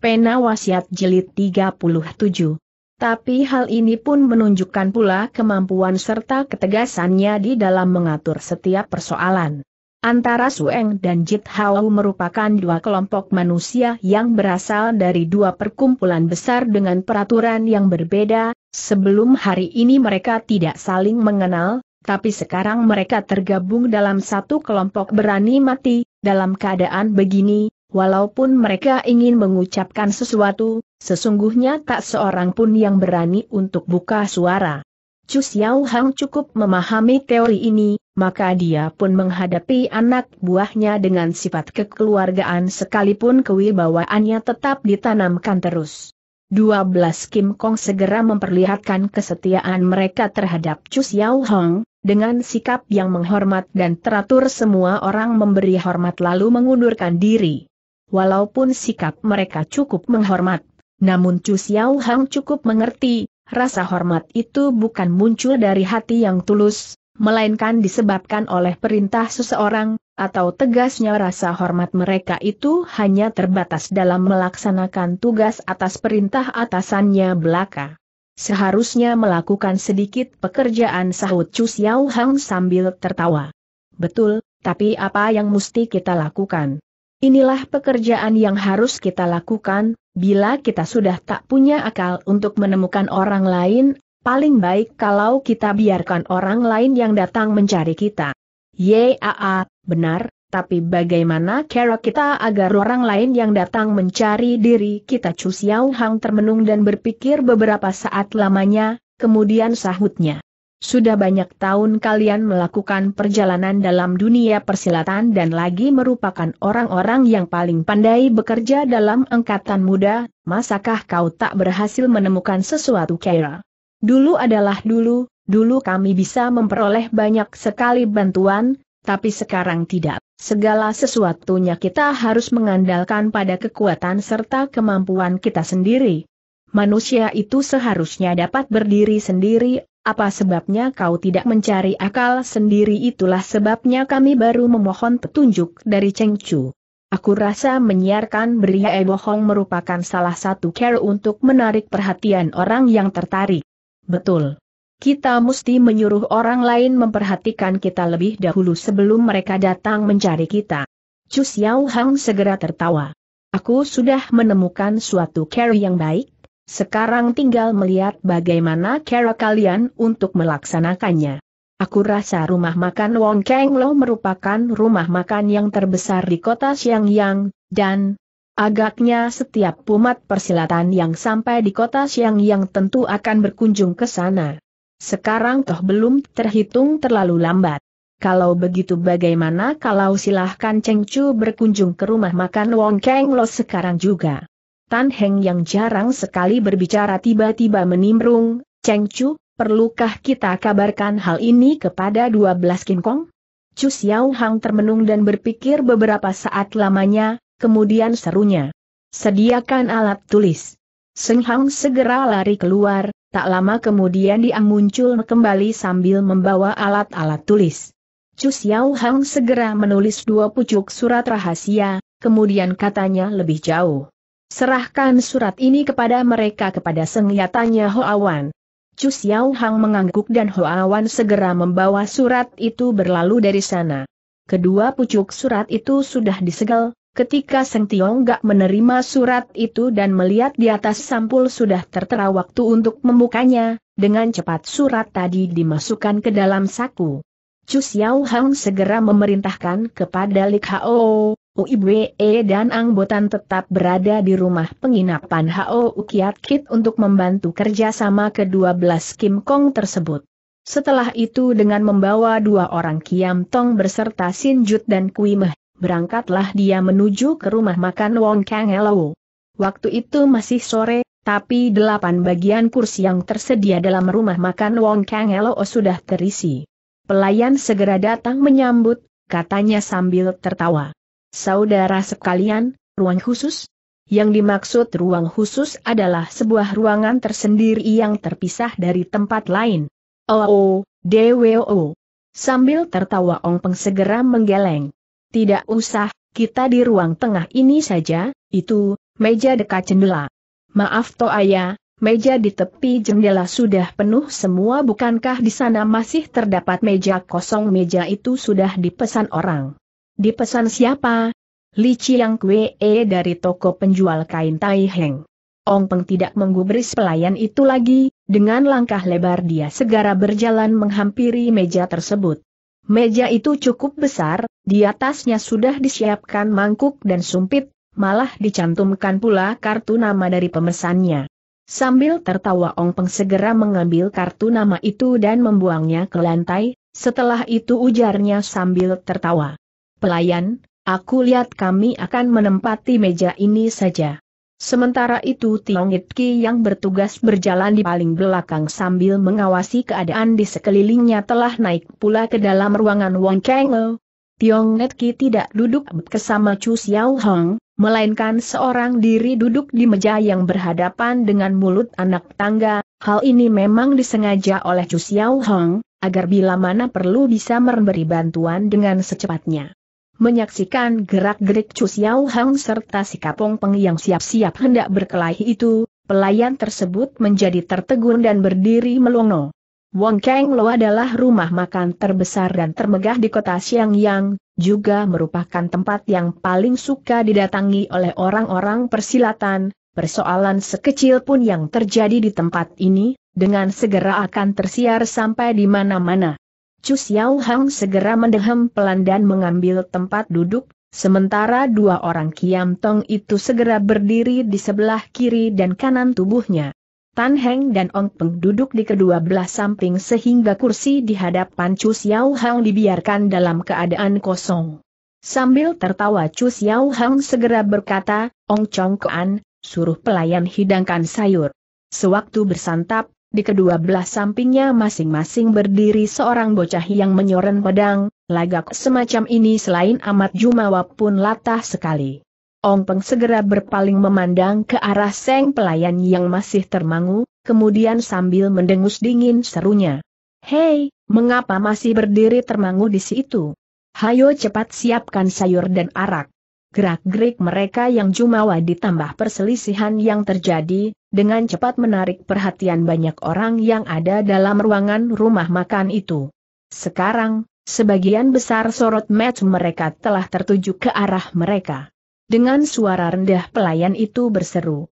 Pena Wasiat jelit 37. Tapi hal ini pun menunjukkan pula kemampuan serta ketegasannya di dalam mengatur setiap persoalan. Antara Sueng dan Jit Hao merupakan dua kelompok manusia yang berasal dari dua perkumpulan besar dengan peraturan yang berbeda, sebelum hari ini mereka tidak saling mengenal, tapi sekarang mereka tergabung dalam satu kelompok berani mati, dalam keadaan begini, Walaupun mereka ingin mengucapkan sesuatu, sesungguhnya tak seorang pun yang berani untuk buka suara. Chu Xiao Hang cukup memahami teori ini, maka dia pun menghadapi anak buahnya dengan sifat kekeluargaan sekalipun kewibawaannya tetap ditanamkan terus. 12 Kim Kong segera memperlihatkan kesetiaan mereka terhadap Chu Xiao Hong, dengan sikap yang menghormat dan teratur semua orang memberi hormat lalu mengundurkan diri walaupun sikap mereka cukup menghormat. Namun Chu Xiao Hang cukup mengerti, rasa hormat itu bukan muncul dari hati yang tulus, melainkan disebabkan oleh perintah seseorang, atau tegasnya rasa hormat mereka itu hanya terbatas dalam melaksanakan tugas atas perintah atasannya belaka. Seharusnya melakukan sedikit pekerjaan sahut Chu Xiao Hang sambil tertawa. Betul, tapi apa yang mesti kita lakukan? Inilah pekerjaan yang harus kita lakukan, bila kita sudah tak punya akal untuk menemukan orang lain, paling baik kalau kita biarkan orang lain yang datang mencari kita. Yaa, benar, tapi bagaimana cara kita agar orang lain yang datang mencari diri kita Chu Hang termenung dan berpikir beberapa saat lamanya, kemudian sahutnya. Sudah banyak tahun kalian melakukan perjalanan dalam dunia persilatan dan lagi merupakan orang-orang yang paling pandai bekerja dalam angkatan muda, masakah kau tak berhasil menemukan sesuatu kira? Dulu adalah dulu, dulu kami bisa memperoleh banyak sekali bantuan, tapi sekarang tidak. Segala sesuatunya kita harus mengandalkan pada kekuatan serta kemampuan kita sendiri. Manusia itu seharusnya dapat berdiri sendiri apa sebabnya kau tidak mencari akal sendiri itulah sebabnya kami baru memohon petunjuk dari Cheng Chu. Aku rasa menyiarkan beria bohong merupakan salah satu care untuk menarik perhatian orang yang tertarik. Betul. Kita mesti menyuruh orang lain memperhatikan kita lebih dahulu sebelum mereka datang mencari kita. Chu Xiao Hang segera tertawa. Aku sudah menemukan suatu care yang baik, sekarang tinggal melihat bagaimana cara kalian untuk melaksanakannya. Aku rasa rumah makan Wong Keng Lo merupakan rumah makan yang terbesar di kota Yang, dan agaknya setiap pumat persilatan yang sampai di kota Yang tentu akan berkunjung ke sana. Sekarang toh belum terhitung terlalu lambat. Kalau begitu bagaimana kalau silahkan Cheng Chu berkunjung ke rumah makan Wong Keng Lo sekarang juga. Tan Heng yang jarang sekali berbicara tiba-tiba menimbrung, Cheng Chu, perlukah kita kabarkan hal ini kepada dua 12 Kong? Chu Xiao Hang termenung dan berpikir beberapa saat lamanya, kemudian serunya. Sediakan alat tulis. Seng Hang segera lari keluar, tak lama kemudian dia muncul kembali sambil membawa alat-alat tulis. Chu Xiao Hang segera menulis dua pucuk surat rahasia, kemudian katanya lebih jauh. Serahkan surat ini kepada mereka kepada sengiatannya Hoawan. Chu Xiao Hang mengangguk dan Hoawan segera membawa surat itu berlalu dari sana. Kedua pucuk surat itu sudah disegel, ketika Seng Tiong gak menerima surat itu dan melihat di atas sampul sudah tertera waktu untuk membukanya, dengan cepat surat tadi dimasukkan ke dalam saku. Chu Xiao Hang segera memerintahkan kepada Li Hao e dan Angbotan tetap berada di rumah penginapan Hao Ukiat Kit untuk membantu kerja sama ke-12 Kim Kong tersebut. Setelah itu dengan membawa dua orang Kiam Tong berserta Sin Jut dan Kui Meh, berangkatlah dia menuju ke rumah makan Wong Kang Hello. Waktu itu masih sore, tapi delapan bagian kursi yang tersedia dalam rumah makan Wong Kang Hello sudah terisi. Pelayan segera datang menyambut, katanya sambil tertawa. Saudara sekalian, ruang khusus? Yang dimaksud ruang khusus adalah sebuah ruangan tersendiri yang terpisah dari tempat lain. Oh, oh DWO. Sambil tertawa Ong Peng segera menggeleng. Tidak usah, kita di ruang tengah ini saja, itu, meja dekat jendela. Maaf to ayah, meja di tepi jendela sudah penuh semua bukankah di sana masih terdapat meja kosong meja itu sudah dipesan orang. Dipesan siapa? Li Chiang Kwee dari toko penjual kain Tai Heng. Ong Peng tidak menggubris pelayan itu lagi, dengan langkah lebar dia segera berjalan menghampiri meja tersebut. Meja itu cukup besar, di atasnya sudah disiapkan mangkuk dan sumpit, malah dicantumkan pula kartu nama dari pemesannya. Sambil tertawa Ong Peng segera mengambil kartu nama itu dan membuangnya ke lantai, setelah itu ujarnya sambil tertawa. Pelayan, aku lihat kami akan menempati meja ini saja. Sementara itu Tiong Itki yang bertugas berjalan di paling belakang sambil mengawasi keadaan di sekelilingnya telah naik pula ke dalam ruangan Wang Lo. Tiong Itki tidak duduk bersama Chu Xiao Hong, melainkan seorang diri duduk di meja yang berhadapan dengan mulut anak tangga. Hal ini memang disengaja oleh Chu Xiao Hong, agar bila mana perlu bisa memberi bantuan dengan secepatnya. Menyaksikan gerak-gerik Chu Xiao Hang serta si kapong peng yang siap-siap hendak berkelahi itu, pelayan tersebut menjadi tertegun dan berdiri melongo. Wong Kang Lo adalah rumah makan terbesar dan termegah di kota Xiangyang, juga merupakan tempat yang paling suka didatangi oleh orang-orang persilatan, persoalan sekecil pun yang terjadi di tempat ini, dengan segera akan tersiar sampai di mana-mana. Chu Xiao Hang segera mendehem pelan dan mengambil tempat duduk, sementara dua orang Kiam Tong itu segera berdiri di sebelah kiri dan kanan tubuhnya. Tan Heng dan Ong Peng duduk di kedua belah samping sehingga kursi di hadapan Chu Xiao Hang dibiarkan dalam keadaan kosong. Sambil tertawa Chu Xiao Hang segera berkata, Ong Chong Kuan, suruh pelayan hidangkan sayur. Sewaktu bersantap, di kedua belah sampingnya masing-masing berdiri seorang bocah yang menyoren pedang, lagak semacam ini selain amat jumawa pun latah sekali. Ong Peng segera berpaling memandang ke arah Seng pelayan yang masih termangu, kemudian sambil mendengus dingin serunya. Hei, mengapa masih berdiri termangu di situ? Hayo cepat siapkan sayur dan arak. Gerak-gerik mereka yang jumawa ditambah perselisihan yang terjadi, dengan cepat menarik perhatian banyak orang yang ada dalam ruangan rumah makan itu. Sekarang, sebagian besar sorot match mereka telah tertuju ke arah mereka. Dengan suara rendah pelayan itu berseru.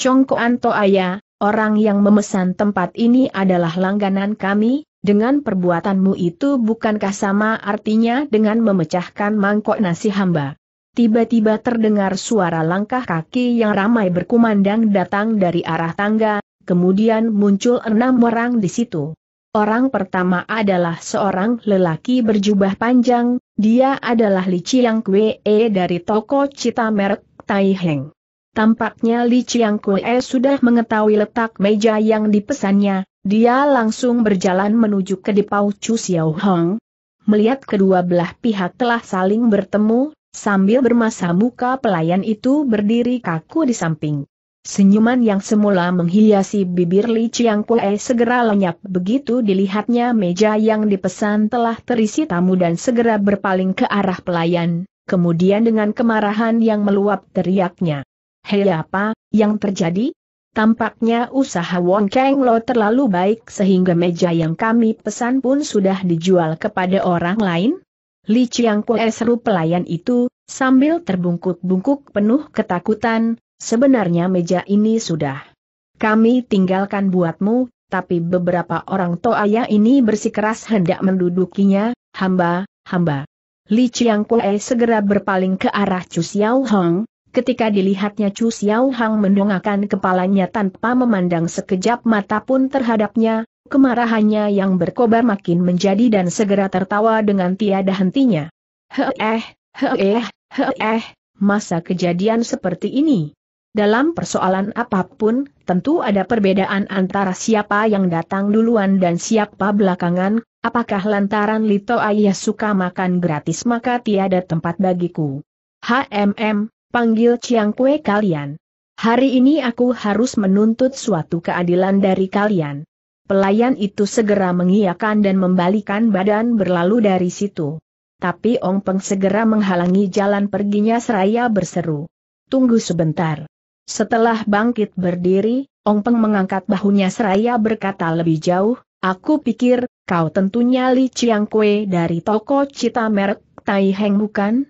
Congko Anto Aya, orang yang memesan tempat ini adalah langganan kami, dengan perbuatanmu itu bukankah sama artinya dengan memecahkan mangkok nasi hamba tiba-tiba terdengar suara langkah kaki yang ramai berkumandang datang dari arah tangga, kemudian muncul enam orang di situ. Orang pertama adalah seorang lelaki berjubah panjang, dia adalah Li Chiang Kwe e dari toko cita merek Tai Heng. Tampaknya Li Chiang Kwe e sudah mengetahui letak meja yang dipesannya, dia langsung berjalan menuju ke Depau Chu Xiao Hong. Melihat kedua belah pihak telah saling bertemu, Sambil bermasa muka pelayan itu berdiri kaku di samping. Senyuman yang semula menghiasi bibir Li Chiang Kue segera lenyap begitu dilihatnya meja yang dipesan telah terisi tamu dan segera berpaling ke arah pelayan, kemudian dengan kemarahan yang meluap teriaknya. Hei apa, yang terjadi? Tampaknya usaha Wong Keng Lo terlalu baik sehingga meja yang kami pesan pun sudah dijual kepada orang lain? Li Chiang Kue seru pelayan itu, sambil terbungkuk-bungkuk penuh ketakutan, sebenarnya meja ini sudah kami tinggalkan buatmu, tapi beberapa orang toaya ini bersikeras hendak mendudukinya, hamba, hamba. Li Chiang Kue segera berpaling ke arah Chu Xiao Hong, ketika dilihatnya Chu Xiao Hong mendongakkan kepalanya tanpa memandang sekejap mata pun terhadapnya, Kemarahannya yang berkobar makin menjadi dan segera tertawa dengan tiada hentinya. Heeh, heeh, heeh, masa kejadian seperti ini. Dalam persoalan apapun, tentu ada perbedaan antara siapa yang datang duluan dan siapa belakangan, apakah lantaran Lito Ayah suka makan gratis maka tiada tempat bagiku. HMM, panggil Ciang Kue kalian. Hari ini aku harus menuntut suatu keadilan dari kalian. Pelayan itu segera mengiyakan dan membalikan badan berlalu dari situ. Tapi Ong Peng segera menghalangi jalan perginya seraya berseru. Tunggu sebentar. Setelah bangkit berdiri, Ong Peng mengangkat bahunya seraya berkata lebih jauh, Aku pikir, kau tentunya Li Chiang Kue dari toko cita merek Tai Heng bukan?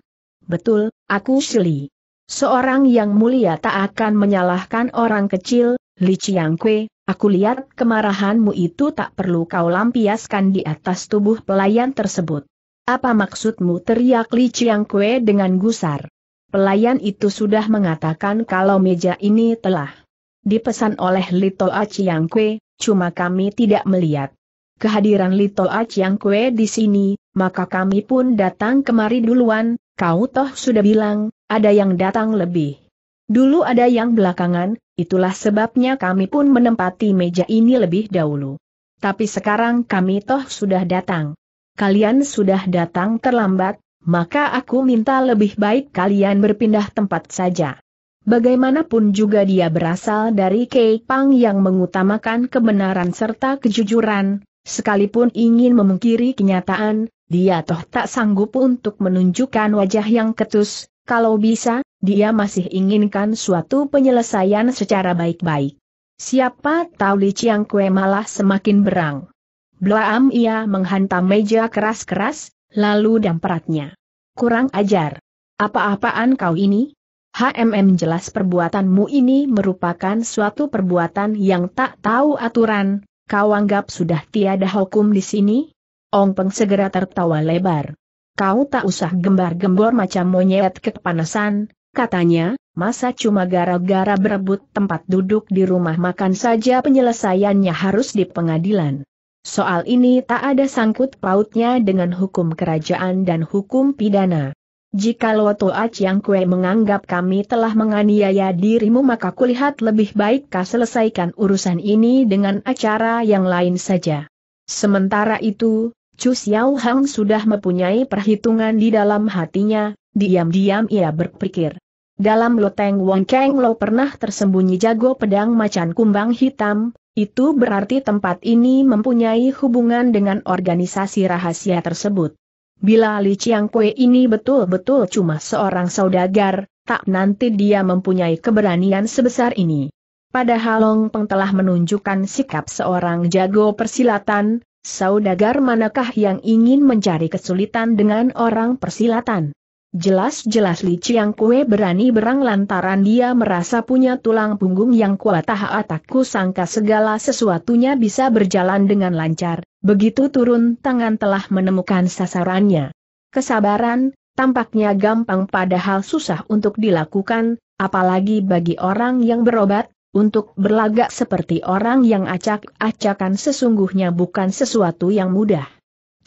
Betul, aku Shili. Seorang yang mulia tak akan menyalahkan orang kecil, Li Chiang Kue, Aku lihat kemarahanmu itu tak perlu kau lampiaskan di atas tubuh pelayan tersebut. Apa maksudmu teriak Li Chiang Kue dengan gusar? Pelayan itu sudah mengatakan kalau meja ini telah dipesan oleh Li Toa Chiang Kue, cuma kami tidak melihat. Kehadiran Li Toa Chiang Kue di sini, maka kami pun datang kemari duluan, kau toh sudah bilang, ada yang datang lebih. Dulu ada yang belakangan, Itulah sebabnya kami pun menempati meja ini lebih dahulu. Tapi sekarang kami toh sudah datang. Kalian sudah datang terlambat, maka aku minta lebih baik kalian berpindah tempat saja. Bagaimanapun juga dia berasal dari Kei Pang yang mengutamakan kebenaran serta kejujuran, sekalipun ingin memungkiri kenyataan, dia toh tak sanggup untuk menunjukkan wajah yang ketus, kalau bisa, dia masih inginkan suatu penyelesaian secara baik-baik. Siapa tahu Li Chiang Kue malah semakin berang. Blaam ia menghantam meja keras-keras, lalu damperatnya. Kurang ajar. Apa-apaan kau ini? HMM jelas perbuatanmu ini merupakan suatu perbuatan yang tak tahu aturan, kau anggap sudah tiada hukum di sini? Ong Peng segera tertawa lebar. Kau tak usah gembar-gembor macam monyet kepanasan, Katanya, masa cuma gara-gara berebut tempat duduk di rumah makan saja penyelesaiannya harus di pengadilan. Soal ini tak ada sangkut pautnya dengan hukum kerajaan dan hukum pidana. Jika Loto Yang Kue menganggap kami telah menganiaya dirimu maka kulihat lebih baik kau selesaikan urusan ini dengan acara yang lain saja. Sementara itu, Chu Xiao Hang sudah mempunyai perhitungan di dalam hatinya, Diam-diam ia berpikir. Dalam loteng Wong Keng Lo pernah tersembunyi jago pedang macan kumbang hitam, itu berarti tempat ini mempunyai hubungan dengan organisasi rahasia tersebut. Bila Li Chiang Kue ini betul-betul cuma seorang saudagar, tak nanti dia mempunyai keberanian sebesar ini. Padahal Long Peng telah menunjukkan sikap seorang jago persilatan, saudagar manakah yang ingin mencari kesulitan dengan orang persilatan. Jelas-jelas Li Chiang Kue berani berang lantaran dia merasa punya tulang punggung yang kuat ah, ah aku sangka segala sesuatunya bisa berjalan dengan lancar, begitu turun tangan telah menemukan sasarannya. Kesabaran, tampaknya gampang padahal susah untuk dilakukan, apalagi bagi orang yang berobat, untuk berlagak seperti orang yang acak-acakan sesungguhnya bukan sesuatu yang mudah.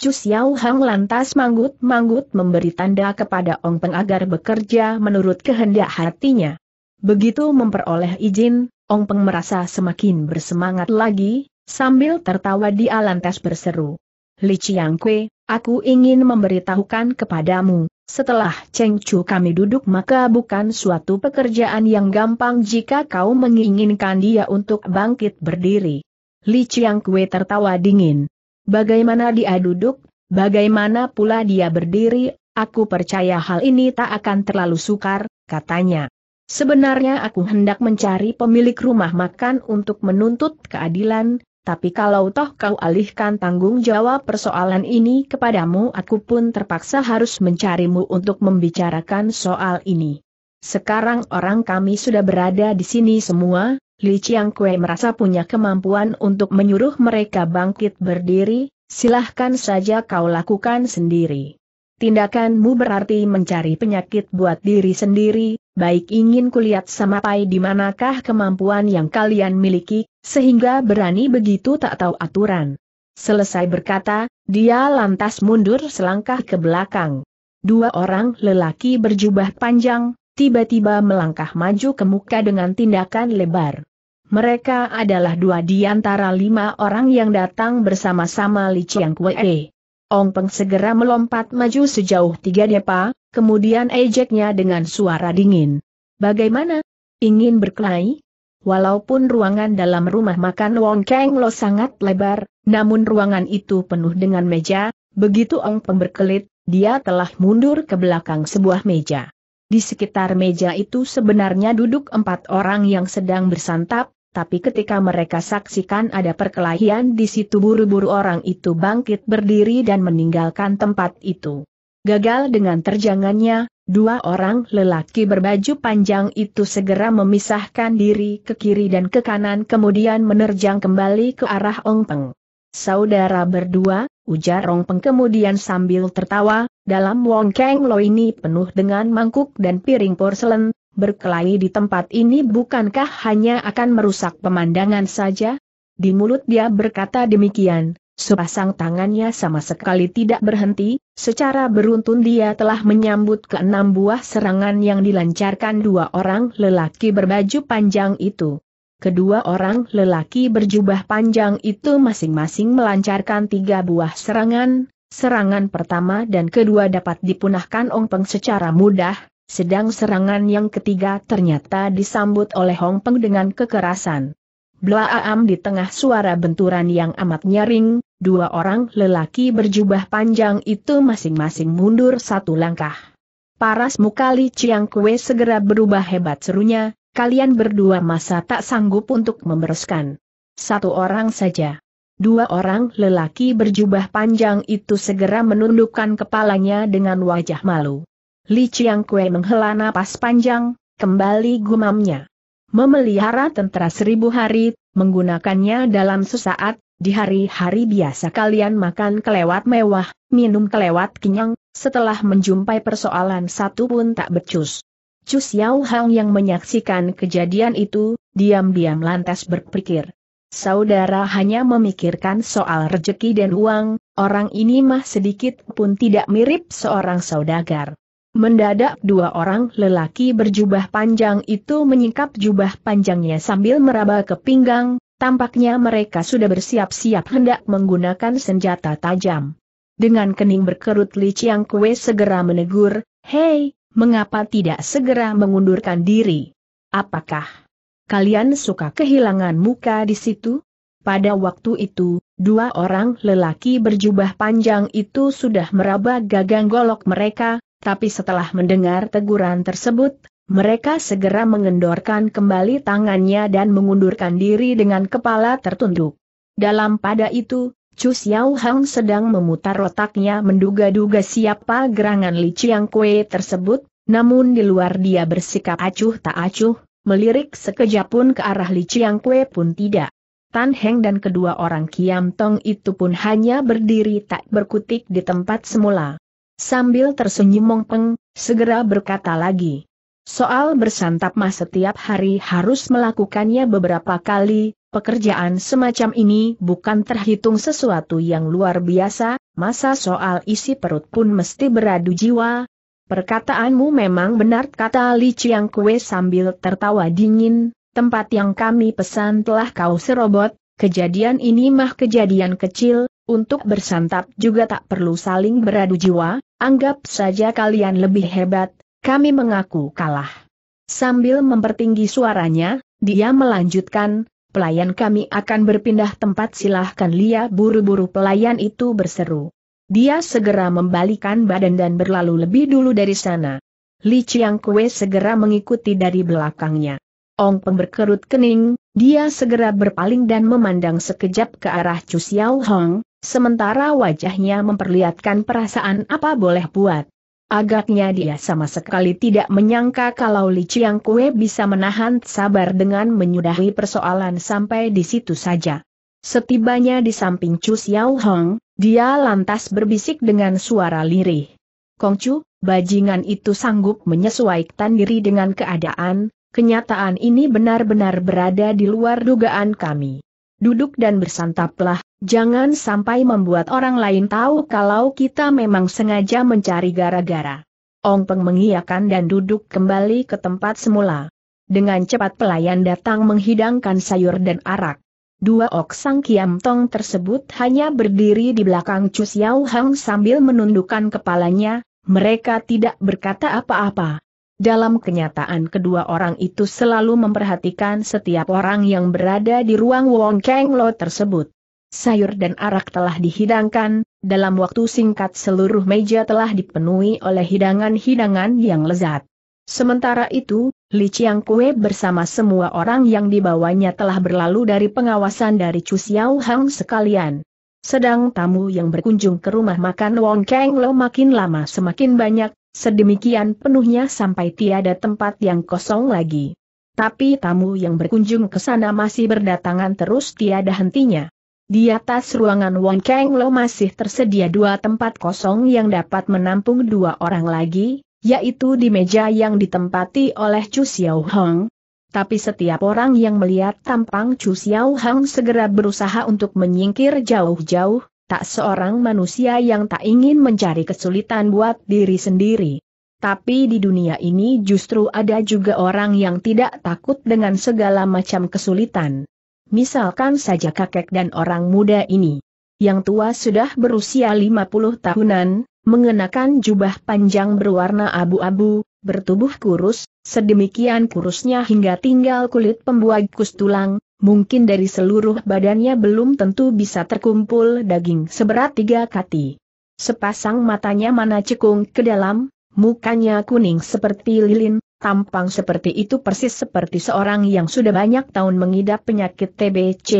Cu Xiao Hang lantas manggut-manggut memberi tanda kepada Ong Peng agar bekerja menurut kehendak hatinya. Begitu memperoleh izin, Ong Peng merasa semakin bersemangat lagi, sambil tertawa di lantas berseru. Li Chiang Kue, aku ingin memberitahukan kepadamu, setelah Cheng Chu kami duduk maka bukan suatu pekerjaan yang gampang jika kau menginginkan dia untuk bangkit berdiri. Li Chiang Kue tertawa dingin. Bagaimana dia duduk, bagaimana pula dia berdiri, aku percaya hal ini tak akan terlalu sukar, katanya. Sebenarnya aku hendak mencari pemilik rumah makan untuk menuntut keadilan, tapi kalau toh kau alihkan tanggung jawab persoalan ini kepadamu aku pun terpaksa harus mencarimu untuk membicarakan soal ini. Sekarang orang kami sudah berada di sini semua, Li Chiang Kue merasa punya kemampuan untuk menyuruh mereka bangkit berdiri, silahkan saja kau lakukan sendiri. Tindakanmu berarti mencari penyakit buat diri sendiri, baik ingin kulihat sama pai di manakah kemampuan yang kalian miliki, sehingga berani begitu tak tahu aturan. Selesai berkata, dia lantas mundur selangkah ke belakang. Dua orang lelaki berjubah panjang, tiba-tiba melangkah maju ke muka dengan tindakan lebar. Mereka adalah dua di antara lima orang yang datang bersama-sama Li Chiang Kuei. Ong Peng segera melompat maju sejauh tiga depa, kemudian ejeknya dengan suara dingin. Bagaimana? Ingin berkelahi? Walaupun ruangan dalam rumah makan Wong Keng Lo sangat lebar, namun ruangan itu penuh dengan meja, begitu Ong Peng berkelit, dia telah mundur ke belakang sebuah meja. Di sekitar meja itu sebenarnya duduk empat orang yang sedang bersantap, tapi ketika mereka saksikan ada perkelahian di situ buru-buru orang itu bangkit berdiri dan meninggalkan tempat itu. Gagal dengan terjangannya, dua orang lelaki berbaju panjang itu segera memisahkan diri ke kiri dan ke kanan kemudian menerjang kembali ke arah Ong Peng. Saudara berdua, ujar Ong Peng kemudian sambil tertawa, dalam Wong Keng Lo ini penuh dengan mangkuk dan piring porselen, berkelahi di tempat ini bukankah hanya akan merusak pemandangan saja? Di mulut dia berkata demikian, sepasang tangannya sama sekali tidak berhenti, secara beruntun dia telah menyambut keenam buah serangan yang dilancarkan dua orang lelaki berbaju panjang itu. Kedua orang lelaki berjubah panjang itu masing-masing melancarkan tiga buah serangan, serangan pertama dan kedua dapat dipunahkan Ong Peng secara mudah, sedang serangan yang ketiga ternyata disambut oleh Hong Peng dengan kekerasan. Aam di tengah suara benturan yang amat nyaring, dua orang lelaki berjubah panjang itu masing-masing mundur satu langkah. Paras mukali Li Chiang Kue segera berubah hebat serunya, kalian berdua masa tak sanggup untuk membereskan. Satu orang saja. Dua orang lelaki berjubah panjang itu segera menundukkan kepalanya dengan wajah malu. Li Chiang Kue menghela napas panjang, kembali gumamnya. Memelihara tentara seribu hari, menggunakannya dalam sesaat, di hari-hari biasa kalian makan kelewat mewah, minum kelewat kenyang, setelah menjumpai persoalan satu pun tak becus. Cus Yao Hang yang menyaksikan kejadian itu, diam-diam lantas berpikir. Saudara hanya memikirkan soal rejeki dan uang, orang ini mah sedikit pun tidak mirip seorang saudagar. Mendadak dua orang lelaki berjubah panjang itu menyingkap jubah panjangnya sambil meraba ke pinggang, tampaknya mereka sudah bersiap-siap hendak menggunakan senjata tajam. Dengan kening berkerut Li Chiang Kue segera menegur, Hei, mengapa tidak segera mengundurkan diri? Apakah kalian suka kehilangan muka di situ? Pada waktu itu, dua orang lelaki berjubah panjang itu sudah meraba gagang golok mereka, tapi setelah mendengar teguran tersebut, mereka segera mengendorkan kembali tangannya dan mengundurkan diri dengan kepala tertunduk. Dalam pada itu, Chu Xiao Hang sedang memutar otaknya menduga-duga siapa gerangan Li Chiang Kue tersebut, namun di luar dia bersikap acuh tak acuh, melirik sekejap pun ke arah Li Chiang Kue pun tidak. Tan Heng dan kedua orang Kiam Tong itu pun hanya berdiri tak berkutik di tempat semula. Sambil tersenyum Mongpeng, segera berkata lagi. Soal bersantap mas setiap hari harus melakukannya beberapa kali, pekerjaan semacam ini bukan terhitung sesuatu yang luar biasa, masa soal isi perut pun mesti beradu jiwa. Perkataanmu memang benar kata Li Chiang Kue sambil tertawa dingin, tempat yang kami pesan telah kau serobot, kejadian ini mah kejadian kecil, untuk bersantap juga tak perlu saling beradu jiwa, Anggap saja kalian lebih hebat, kami mengaku kalah. Sambil mempertinggi suaranya, dia melanjutkan, pelayan kami akan berpindah tempat silahkan Lia buru-buru pelayan itu berseru. Dia segera membalikan badan dan berlalu lebih dulu dari sana. Li Chiang Kue segera mengikuti dari belakangnya. Ong Peng berkerut kening, dia segera berpaling dan memandang sekejap ke arah Chu Xiao Hong, Sementara wajahnya memperlihatkan perasaan apa boleh buat. Agaknya dia sama sekali tidak menyangka kalau Li Chiang Kue bisa menahan sabar dengan menyudahi persoalan sampai di situ saja. Setibanya di samping Chu Xiao Hong, dia lantas berbisik dengan suara lirih. Kong Chu, bajingan itu sanggup menyesuaikan diri dengan keadaan, kenyataan ini benar-benar berada di luar dugaan kami. Duduk dan bersantaplah, Jangan sampai membuat orang lain tahu kalau kita memang sengaja mencari gara-gara. Ong Peng mengiyakan dan duduk kembali ke tempat semula. Dengan cepat pelayan datang menghidangkan sayur dan arak. Dua Ok Sang Kiam Tong tersebut hanya berdiri di belakang Chu Xiao Hang sambil menundukkan kepalanya, mereka tidak berkata apa-apa. Dalam kenyataan kedua orang itu selalu memperhatikan setiap orang yang berada di ruang Wong Keng Lo tersebut sayur dan arak telah dihidangkan, dalam waktu singkat seluruh meja telah dipenuhi oleh hidangan-hidangan yang lezat. Sementara itu, Li Chiang Kue bersama semua orang yang dibawanya telah berlalu dari pengawasan dari Chu Xiao Hang sekalian. Sedang tamu yang berkunjung ke rumah makan Wong Kang Lo makin lama semakin banyak, sedemikian penuhnya sampai tiada tempat yang kosong lagi. Tapi tamu yang berkunjung ke sana masih berdatangan terus tiada hentinya. Di atas ruangan Wong Kang Lo masih tersedia dua tempat kosong yang dapat menampung dua orang lagi, yaitu di meja yang ditempati oleh Chu Xiao Hong. Tapi setiap orang yang melihat tampang Chu Xiao Hong segera berusaha untuk menyingkir jauh-jauh, tak seorang manusia yang tak ingin mencari kesulitan buat diri sendiri. Tapi di dunia ini justru ada juga orang yang tidak takut dengan segala macam kesulitan misalkan saja kakek dan orang muda ini. Yang tua sudah berusia 50 tahunan, mengenakan jubah panjang berwarna abu-abu, bertubuh kurus, sedemikian kurusnya hingga tinggal kulit kus tulang, mungkin dari seluruh badannya belum tentu bisa terkumpul daging seberat tiga kati. Sepasang matanya mana cekung ke dalam, mukanya kuning seperti lilin, Tampang seperti itu persis seperti seorang yang sudah banyak tahun mengidap penyakit TBC.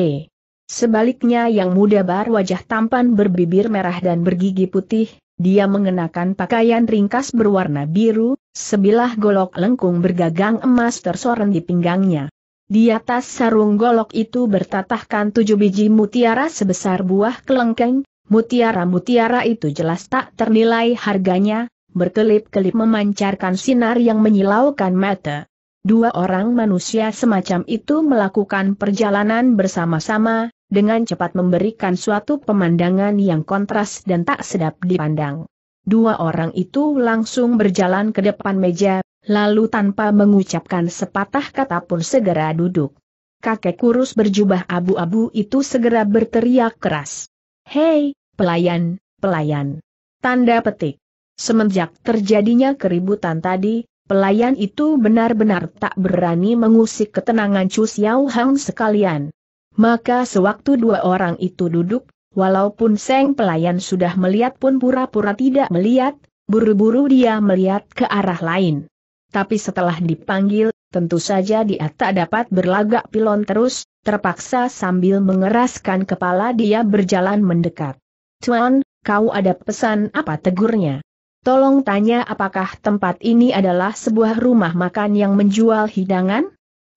Sebaliknya yang muda bar wajah tampan berbibir merah dan bergigi putih, dia mengenakan pakaian ringkas berwarna biru, sebilah golok lengkung bergagang emas tersoren di pinggangnya. Di atas sarung golok itu bertatahkan tujuh biji mutiara sebesar buah kelengkeng, mutiara-mutiara itu jelas tak ternilai harganya, berkelip-kelip memancarkan sinar yang menyilaukan mata. Dua orang manusia semacam itu melakukan perjalanan bersama-sama, dengan cepat memberikan suatu pemandangan yang kontras dan tak sedap dipandang. Dua orang itu langsung berjalan ke depan meja, lalu tanpa mengucapkan sepatah kata pun segera duduk. Kakek kurus berjubah abu-abu itu segera berteriak keras. Hei, pelayan, pelayan. Tanda petik. Semenjak terjadinya keributan tadi, pelayan itu benar-benar tak berani mengusik ketenangan Chu Xiao Hang sekalian. Maka sewaktu dua orang itu duduk, walaupun Seng pelayan sudah melihat pun pura-pura tidak melihat, buru-buru dia melihat ke arah lain. Tapi setelah dipanggil, tentu saja dia tak dapat berlagak pilon terus, terpaksa sambil mengeraskan kepala dia berjalan mendekat. Tuan, kau ada pesan apa tegurnya? Tolong tanya apakah tempat ini adalah sebuah rumah makan yang menjual hidangan?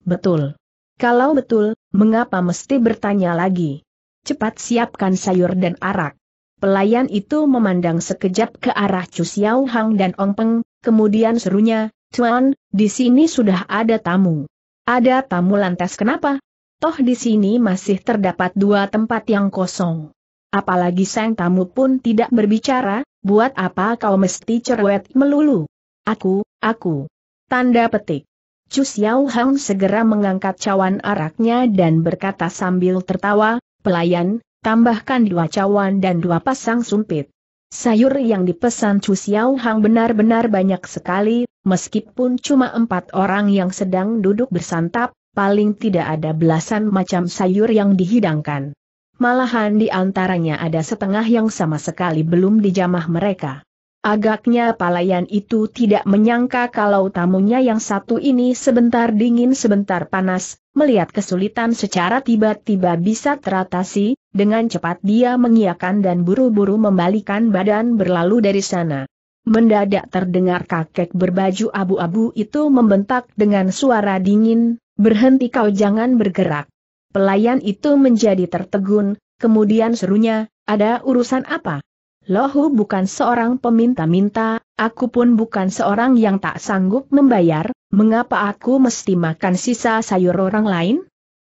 Betul. Kalau betul, mengapa mesti bertanya lagi? Cepat siapkan sayur dan arak. Pelayan itu memandang sekejap ke arah Chu Xiao Hang dan Ong Peng, kemudian serunya, Tuan, di sini sudah ada tamu. Ada tamu lantas kenapa? Toh di sini masih terdapat dua tempat yang kosong apalagi sang tamu pun tidak berbicara, buat apa kau mesti cerewet melulu? Aku, aku. Tanda petik. Chu Xiao Hang segera mengangkat cawan araknya dan berkata sambil tertawa, pelayan, tambahkan dua cawan dan dua pasang sumpit. Sayur yang dipesan Chu Xiao Hang benar-benar banyak sekali, meskipun cuma empat orang yang sedang duduk bersantap, paling tidak ada belasan macam sayur yang dihidangkan malahan di antaranya ada setengah yang sama sekali belum dijamah mereka. Agaknya palayan itu tidak menyangka kalau tamunya yang satu ini sebentar dingin sebentar panas, melihat kesulitan secara tiba-tiba bisa teratasi, dengan cepat dia mengiakan dan buru-buru membalikan badan berlalu dari sana. Mendadak terdengar kakek berbaju abu-abu itu membentak dengan suara dingin, berhenti kau jangan bergerak. Pelayan itu menjadi tertegun, kemudian serunya, ada urusan apa? Lohu bukan seorang peminta-minta, aku pun bukan seorang yang tak sanggup membayar, mengapa aku mesti makan sisa sayur orang lain?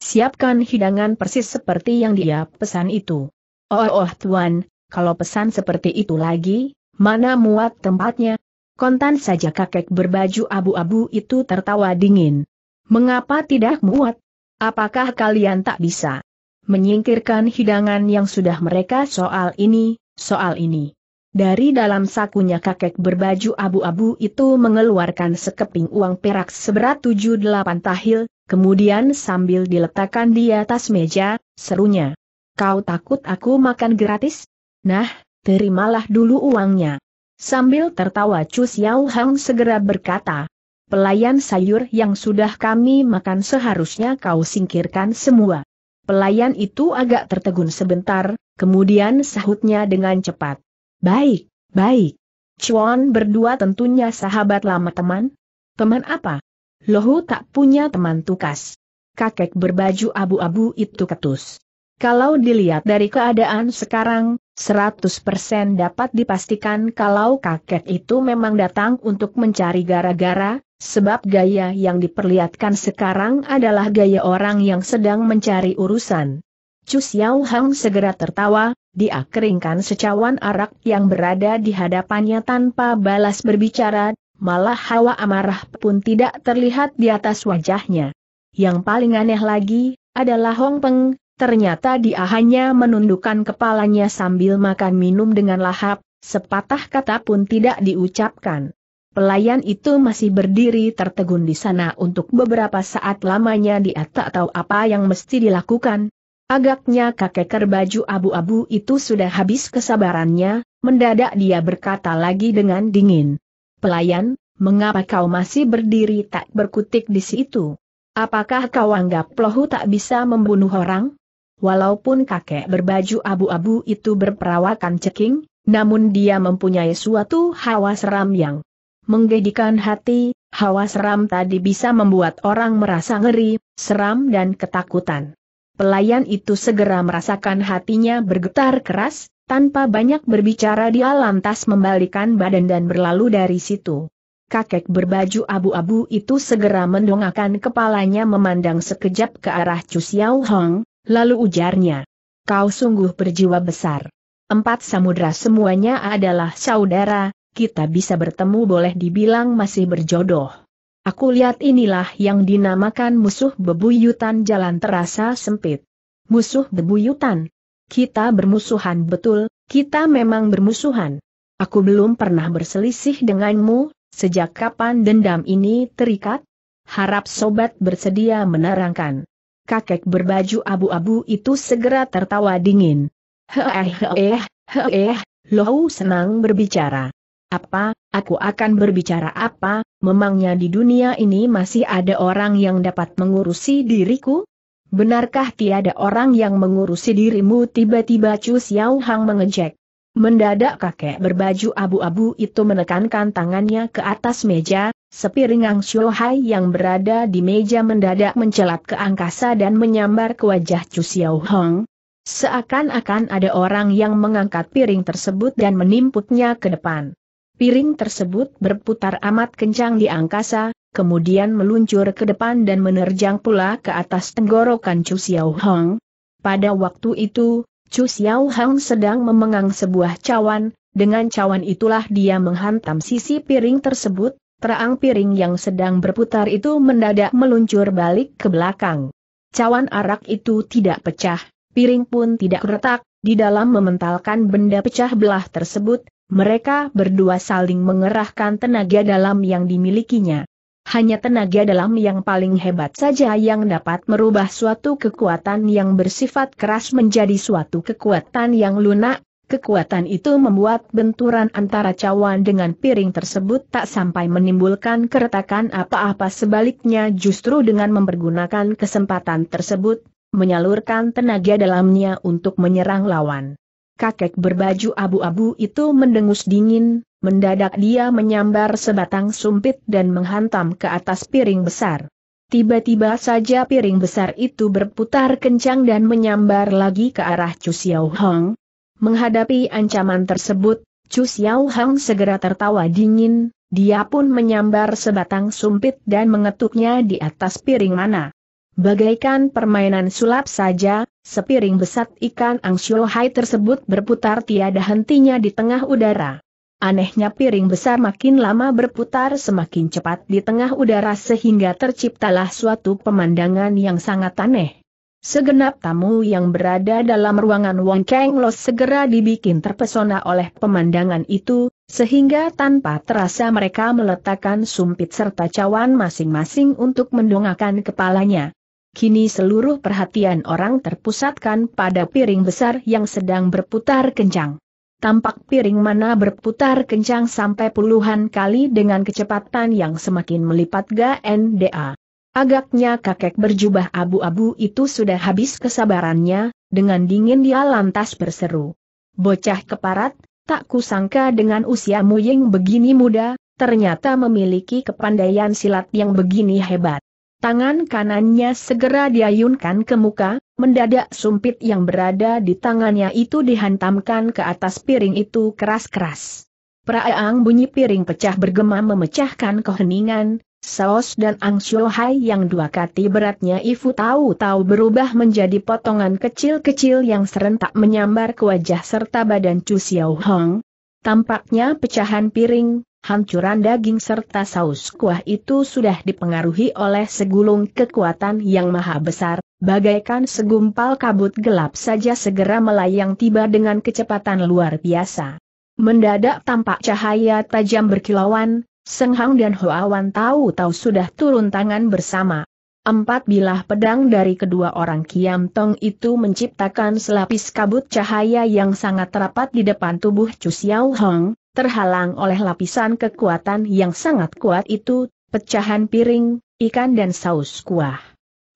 Siapkan hidangan persis seperti yang dia pesan itu. Oh, oh tuan, kalau pesan seperti itu lagi, mana muat tempatnya? Kontan saja kakek berbaju abu-abu itu tertawa dingin. Mengapa tidak muat? Apakah kalian tak bisa menyingkirkan hidangan yang sudah mereka soal ini, soal ini? Dari dalam sakunya kakek berbaju abu-abu itu mengeluarkan sekeping uang perak seberat tujuh delapan tahil, kemudian sambil diletakkan di atas meja, serunya. Kau takut aku makan gratis? Nah, terimalah dulu uangnya. Sambil tertawa Chu Xiao Hang segera berkata, Pelayan sayur yang sudah kami makan seharusnya kau singkirkan semua. Pelayan itu agak tertegun sebentar, kemudian sahutnya dengan cepat. Baik, baik. Chuan berdua tentunya sahabat lama teman. Teman apa? Lohu tak punya teman tukas. Kakek berbaju abu-abu itu ketus. Kalau dilihat dari keadaan sekarang, 100% dapat dipastikan kalau kakek itu memang datang untuk mencari gara-gara, Sebab gaya yang diperlihatkan sekarang adalah gaya orang yang sedang mencari urusan. Chu Xiao Hang segera tertawa, dia keringkan secawan arak yang berada di hadapannya tanpa balas berbicara, malah hawa amarah pun tidak terlihat di atas wajahnya. Yang paling aneh lagi, adalah Hong Peng, ternyata dia hanya menundukkan kepalanya sambil makan minum dengan lahap, sepatah kata pun tidak diucapkan. Pelayan itu masih berdiri tertegun di sana untuk beberapa saat lamanya dia tak tahu apa yang mesti dilakukan. Agaknya kakek kerbaju abu-abu itu sudah habis kesabarannya, mendadak dia berkata lagi dengan dingin. Pelayan, mengapa kau masih berdiri tak berkutik di situ? Apakah kau anggap lohu tak bisa membunuh orang? Walaupun kakek berbaju abu-abu itu berperawakan ceking, namun dia mempunyai suatu hawa seram yang menggedikan hati, hawa seram tadi bisa membuat orang merasa ngeri, seram dan ketakutan. Pelayan itu segera merasakan hatinya bergetar keras, tanpa banyak berbicara dia lantas membalikan badan dan berlalu dari situ. Kakek berbaju abu-abu itu segera mendongakkan kepalanya memandang sekejap ke arah Chu Xiao Hong, lalu ujarnya. Kau sungguh berjiwa besar. Empat samudra semuanya adalah saudara, kita bisa bertemu boleh dibilang masih berjodoh. Aku lihat inilah yang dinamakan musuh bebuyutan jalan terasa sempit. Musuh bebuyutan. Kita bermusuhan betul, kita memang bermusuhan. Aku belum pernah berselisih denganmu, sejak kapan dendam ini terikat? Harap sobat bersedia menerangkan. Kakek berbaju abu-abu itu segera tertawa dingin. Heeh heeh, heeh, senang berbicara. Apa, aku akan berbicara apa, memangnya di dunia ini masih ada orang yang dapat mengurusi diriku? Benarkah tiada orang yang mengurusi dirimu tiba-tiba Chu Xiao Hang mengejek? Mendadak kakek berbaju abu-abu itu menekankan tangannya ke atas meja, sepiring Ang Hai yang berada di meja mendadak mencelat ke angkasa dan menyambar ke wajah Chu Xiao Hang. Seakan-akan ada orang yang mengangkat piring tersebut dan menimputnya ke depan. Piring tersebut berputar amat kencang di angkasa, kemudian meluncur ke depan dan menerjang pula ke atas tenggorokan Chu Xiao Hong. Pada waktu itu, Chu Xiao Hong sedang memegang sebuah cawan, dengan cawan itulah dia menghantam sisi piring tersebut, terang piring yang sedang berputar itu mendadak meluncur balik ke belakang. Cawan arak itu tidak pecah, piring pun tidak retak, di dalam mementalkan benda pecah belah tersebut, mereka berdua saling mengerahkan tenaga dalam yang dimilikinya. Hanya tenaga dalam yang paling hebat saja yang dapat merubah suatu kekuatan yang bersifat keras menjadi suatu kekuatan yang lunak. Kekuatan itu membuat benturan antara cawan dengan piring tersebut tak sampai menimbulkan keretakan apa-apa sebaliknya justru dengan mempergunakan kesempatan tersebut, menyalurkan tenaga dalamnya untuk menyerang lawan kakek berbaju abu-abu itu mendengus dingin, mendadak dia menyambar sebatang sumpit dan menghantam ke atas piring besar. Tiba-tiba saja piring besar itu berputar kencang dan menyambar lagi ke arah Chu Xiao Hong. Menghadapi ancaman tersebut, Chu Xiao Hong segera tertawa dingin, dia pun menyambar sebatang sumpit dan mengetuknya di atas piring mana. Bagaikan permainan sulap saja, Sepiring besar ikan angsiohai tersebut berputar tiada hentinya di tengah udara. Anehnya piring besar makin lama berputar semakin cepat di tengah udara sehingga terciptalah suatu pemandangan yang sangat aneh. Segenap tamu yang berada dalam ruangan Wong Kang Los segera dibikin terpesona oleh pemandangan itu, sehingga tanpa terasa mereka meletakkan sumpit serta cawan masing-masing untuk mendongakkan kepalanya. Kini seluruh perhatian orang terpusatkan pada piring besar yang sedang berputar kencang. Tampak piring mana berputar kencang sampai puluhan kali dengan kecepatan yang semakin melipat GNDA. Agaknya kakek berjubah abu-abu itu sudah habis kesabarannya, dengan dingin dia lantas berseru. Bocah keparat, tak kusangka dengan usiamu yang begini muda, ternyata memiliki kepandaian silat yang begini hebat. Tangan kanannya segera diayunkan ke muka, mendadak sumpit yang berada di tangannya itu dihantamkan ke atas piring itu keras-keras. Praeang bunyi piring pecah bergema memecahkan keheningan, saos dan Hai yang dua kati beratnya Ifu tahu-tahu berubah menjadi potongan kecil-kecil yang serentak menyambar ke wajah serta badan Chu Xiao Tampaknya pecahan piring, hancuran daging serta saus kuah itu sudah dipengaruhi oleh segulung kekuatan yang maha besar, bagaikan segumpal kabut gelap saja segera melayang tiba dengan kecepatan luar biasa. Mendadak tampak cahaya tajam berkilauan, Seng Hang dan Hoawan tahu-tahu sudah turun tangan bersama. Empat bilah pedang dari kedua orang Kiam Tong itu menciptakan selapis kabut cahaya yang sangat rapat di depan tubuh Chu Xiao Hong, terhalang oleh lapisan kekuatan yang sangat kuat itu, pecahan piring, ikan dan saus kuah.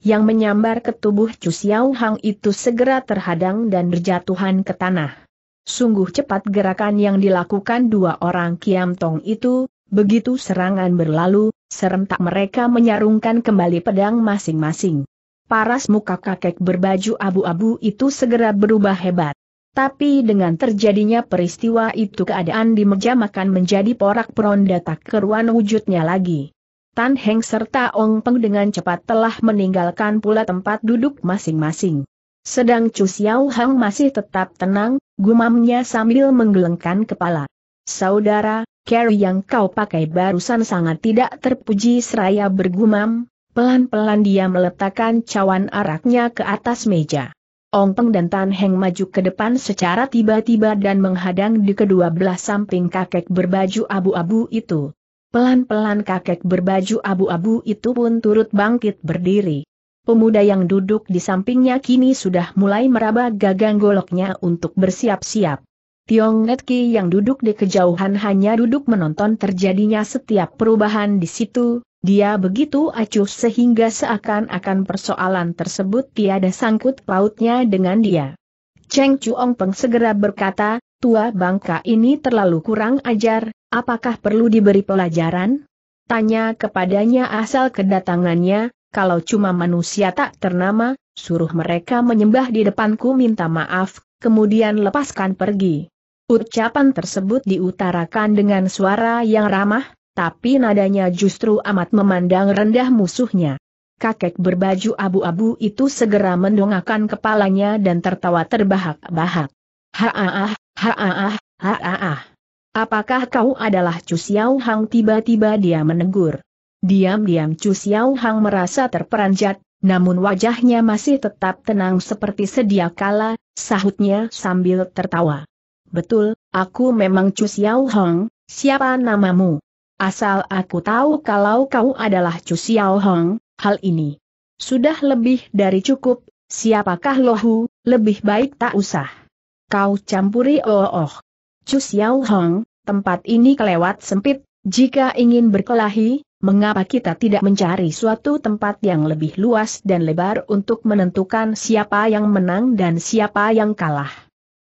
Yang menyambar ke tubuh Chu Xiao Hang itu segera terhadang dan berjatuhan ke tanah. Sungguh cepat gerakan yang dilakukan dua orang Kiam Tong itu, begitu serangan berlalu, serentak mereka menyarungkan kembali pedang masing-masing. Paras muka kakek berbaju abu-abu itu segera berubah hebat. Tapi dengan terjadinya peristiwa itu keadaan di meja makan menjadi porak peronda tak keruan wujudnya lagi. Tan Heng serta Ong Peng dengan cepat telah meninggalkan pula tempat duduk masing-masing. Sedang Chu Xiao Hang masih tetap tenang, gumamnya sambil menggelengkan kepala. Saudara, carry yang kau pakai barusan sangat tidak terpuji seraya bergumam, pelan-pelan dia meletakkan cawan araknya ke atas meja. Ong Peng dan Tan Heng maju ke depan secara tiba-tiba dan menghadang di kedua belah samping kakek berbaju abu-abu itu. Pelan-pelan kakek berbaju abu-abu itu pun turut bangkit berdiri. Pemuda yang duduk di sampingnya kini sudah mulai meraba gagang goloknya untuk bersiap-siap. Tiong Netki yang duduk di kejauhan hanya duduk menonton terjadinya setiap perubahan di situ, dia begitu acuh sehingga seakan-akan persoalan tersebut tiada sangkut pautnya dengan dia. Cheng Chuong Peng segera berkata, tua bangka ini terlalu kurang ajar, apakah perlu diberi pelajaran? Tanya kepadanya asal kedatangannya, kalau cuma manusia tak ternama, suruh mereka menyembah di depanku minta maaf, kemudian lepaskan pergi. Ucapan tersebut diutarakan dengan suara yang ramah, tapi nadanya justru amat memandang rendah musuhnya. Kakek berbaju abu-abu itu segera mendongakkan kepalanya dan tertawa terbahak-bahak. Haaah, haaah, ah Apakah kau adalah Chu Xiao Hang? Tiba-tiba dia menegur. Diam-diam Chu Xiao Hang merasa terperanjat, namun wajahnya masih tetap tenang seperti sedia kala, sahutnya sambil tertawa. Betul, aku memang Chu Xiao Hang, siapa namamu? Asal aku tahu kalau kau adalah Chu Xiao Hong, hal ini sudah lebih dari cukup, siapakah lohu, lebih baik tak usah. Kau campuri oh oh. Chu Xiao Hong, tempat ini kelewat sempit, jika ingin berkelahi, mengapa kita tidak mencari suatu tempat yang lebih luas dan lebar untuk menentukan siapa yang menang dan siapa yang kalah.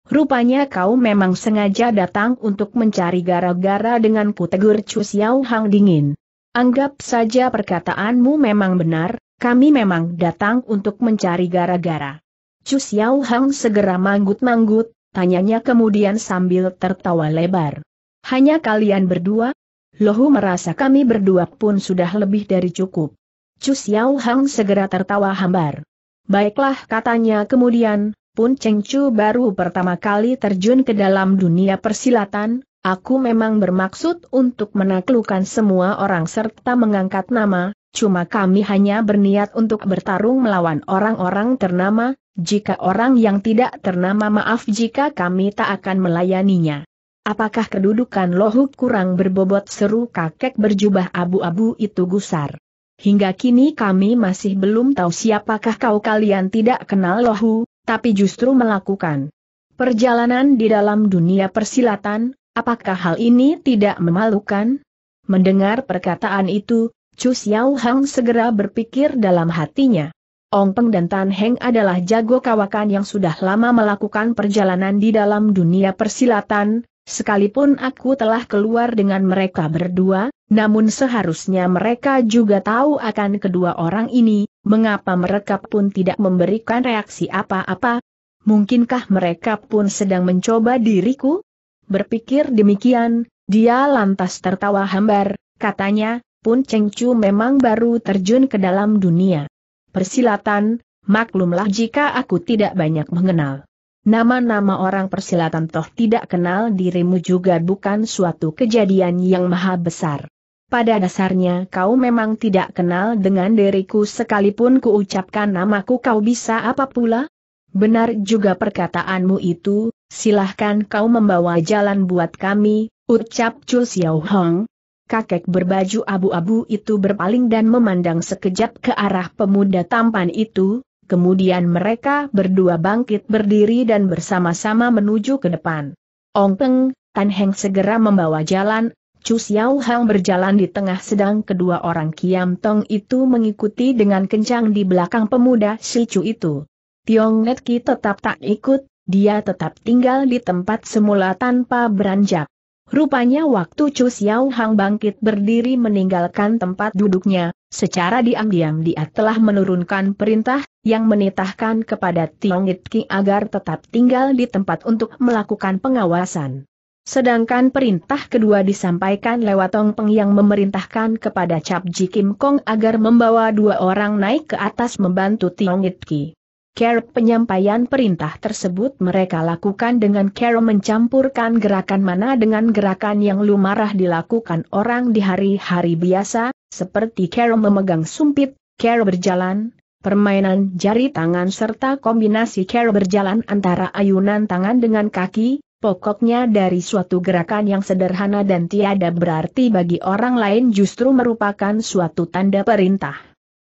Rupanya kau memang sengaja datang untuk mencari gara-gara dengan tegur Chu Xiao Hang dingin. Anggap saja perkataanmu memang benar, kami memang datang untuk mencari gara-gara. Chu Xiao Hang segera manggut-manggut, tanyanya kemudian sambil tertawa lebar. Hanya kalian berdua? Lohu merasa kami berdua pun sudah lebih dari cukup. Chu Xiao Hang segera tertawa hambar. Baiklah katanya kemudian, pun Cheng Chu baru pertama kali terjun ke dalam dunia persilatan, aku memang bermaksud untuk menaklukkan semua orang serta mengangkat nama, cuma kami hanya berniat untuk bertarung melawan orang-orang ternama, jika orang yang tidak ternama maaf jika kami tak akan melayaninya. Apakah kedudukan lohu kurang berbobot seru kakek berjubah abu-abu itu gusar? Hingga kini kami masih belum tahu siapakah kau kalian tidak kenal Lohu, tapi justru melakukan perjalanan di dalam dunia persilatan, apakah hal ini tidak memalukan? Mendengar perkataan itu, Chu Xiao Hang segera berpikir dalam hatinya. Ong Peng dan Tan Heng adalah jago kawakan yang sudah lama melakukan perjalanan di dalam dunia persilatan, Sekalipun aku telah keluar dengan mereka berdua, namun seharusnya mereka juga tahu akan kedua orang ini, mengapa mereka pun tidak memberikan reaksi apa-apa? Mungkinkah mereka pun sedang mencoba diriku? Berpikir demikian, dia lantas tertawa hambar, katanya, Pun Cheng Chu memang baru terjun ke dalam dunia. Persilatan, maklumlah jika aku tidak banyak mengenal. Nama-nama orang persilatan toh tidak kenal dirimu juga bukan suatu kejadian yang maha besar. Pada dasarnya kau memang tidak kenal dengan diriku sekalipun kuucapkan namaku kau bisa apa pula? Benar juga perkataanmu itu, silahkan kau membawa jalan buat kami, ucap Chul Xiao Hong. Kakek berbaju abu-abu itu berpaling dan memandang sekejap ke arah pemuda tampan itu, Kemudian mereka berdua bangkit berdiri dan bersama-sama menuju ke depan. Ong Peng, Tan Heng segera membawa jalan, Chu Xiao Hang berjalan di tengah sedang kedua orang Kiam Tong itu mengikuti dengan kencang di belakang pemuda si Chu itu. Tiong Netki tetap tak ikut, dia tetap tinggal di tempat semula tanpa beranjak. Rupanya waktu Chu Xiao Hang bangkit berdiri meninggalkan tempat duduknya, secara diam-diam dia telah menurunkan perintah, yang menitahkan kepada Tiong It Ki agar tetap tinggal di tempat untuk melakukan pengawasan. Sedangkan perintah kedua disampaikan lewat Tong Peng yang memerintahkan kepada Cap Ji Kim Kong agar membawa dua orang naik ke atas membantu Tiong It Ki. Care penyampaian perintah tersebut mereka lakukan dengan care mencampurkan gerakan mana dengan gerakan yang lumarah dilakukan orang di hari-hari biasa, seperti care memegang sumpit, care berjalan, permainan jari tangan serta kombinasi care berjalan antara ayunan tangan dengan kaki, pokoknya dari suatu gerakan yang sederhana dan tiada berarti bagi orang lain justru merupakan suatu tanda perintah.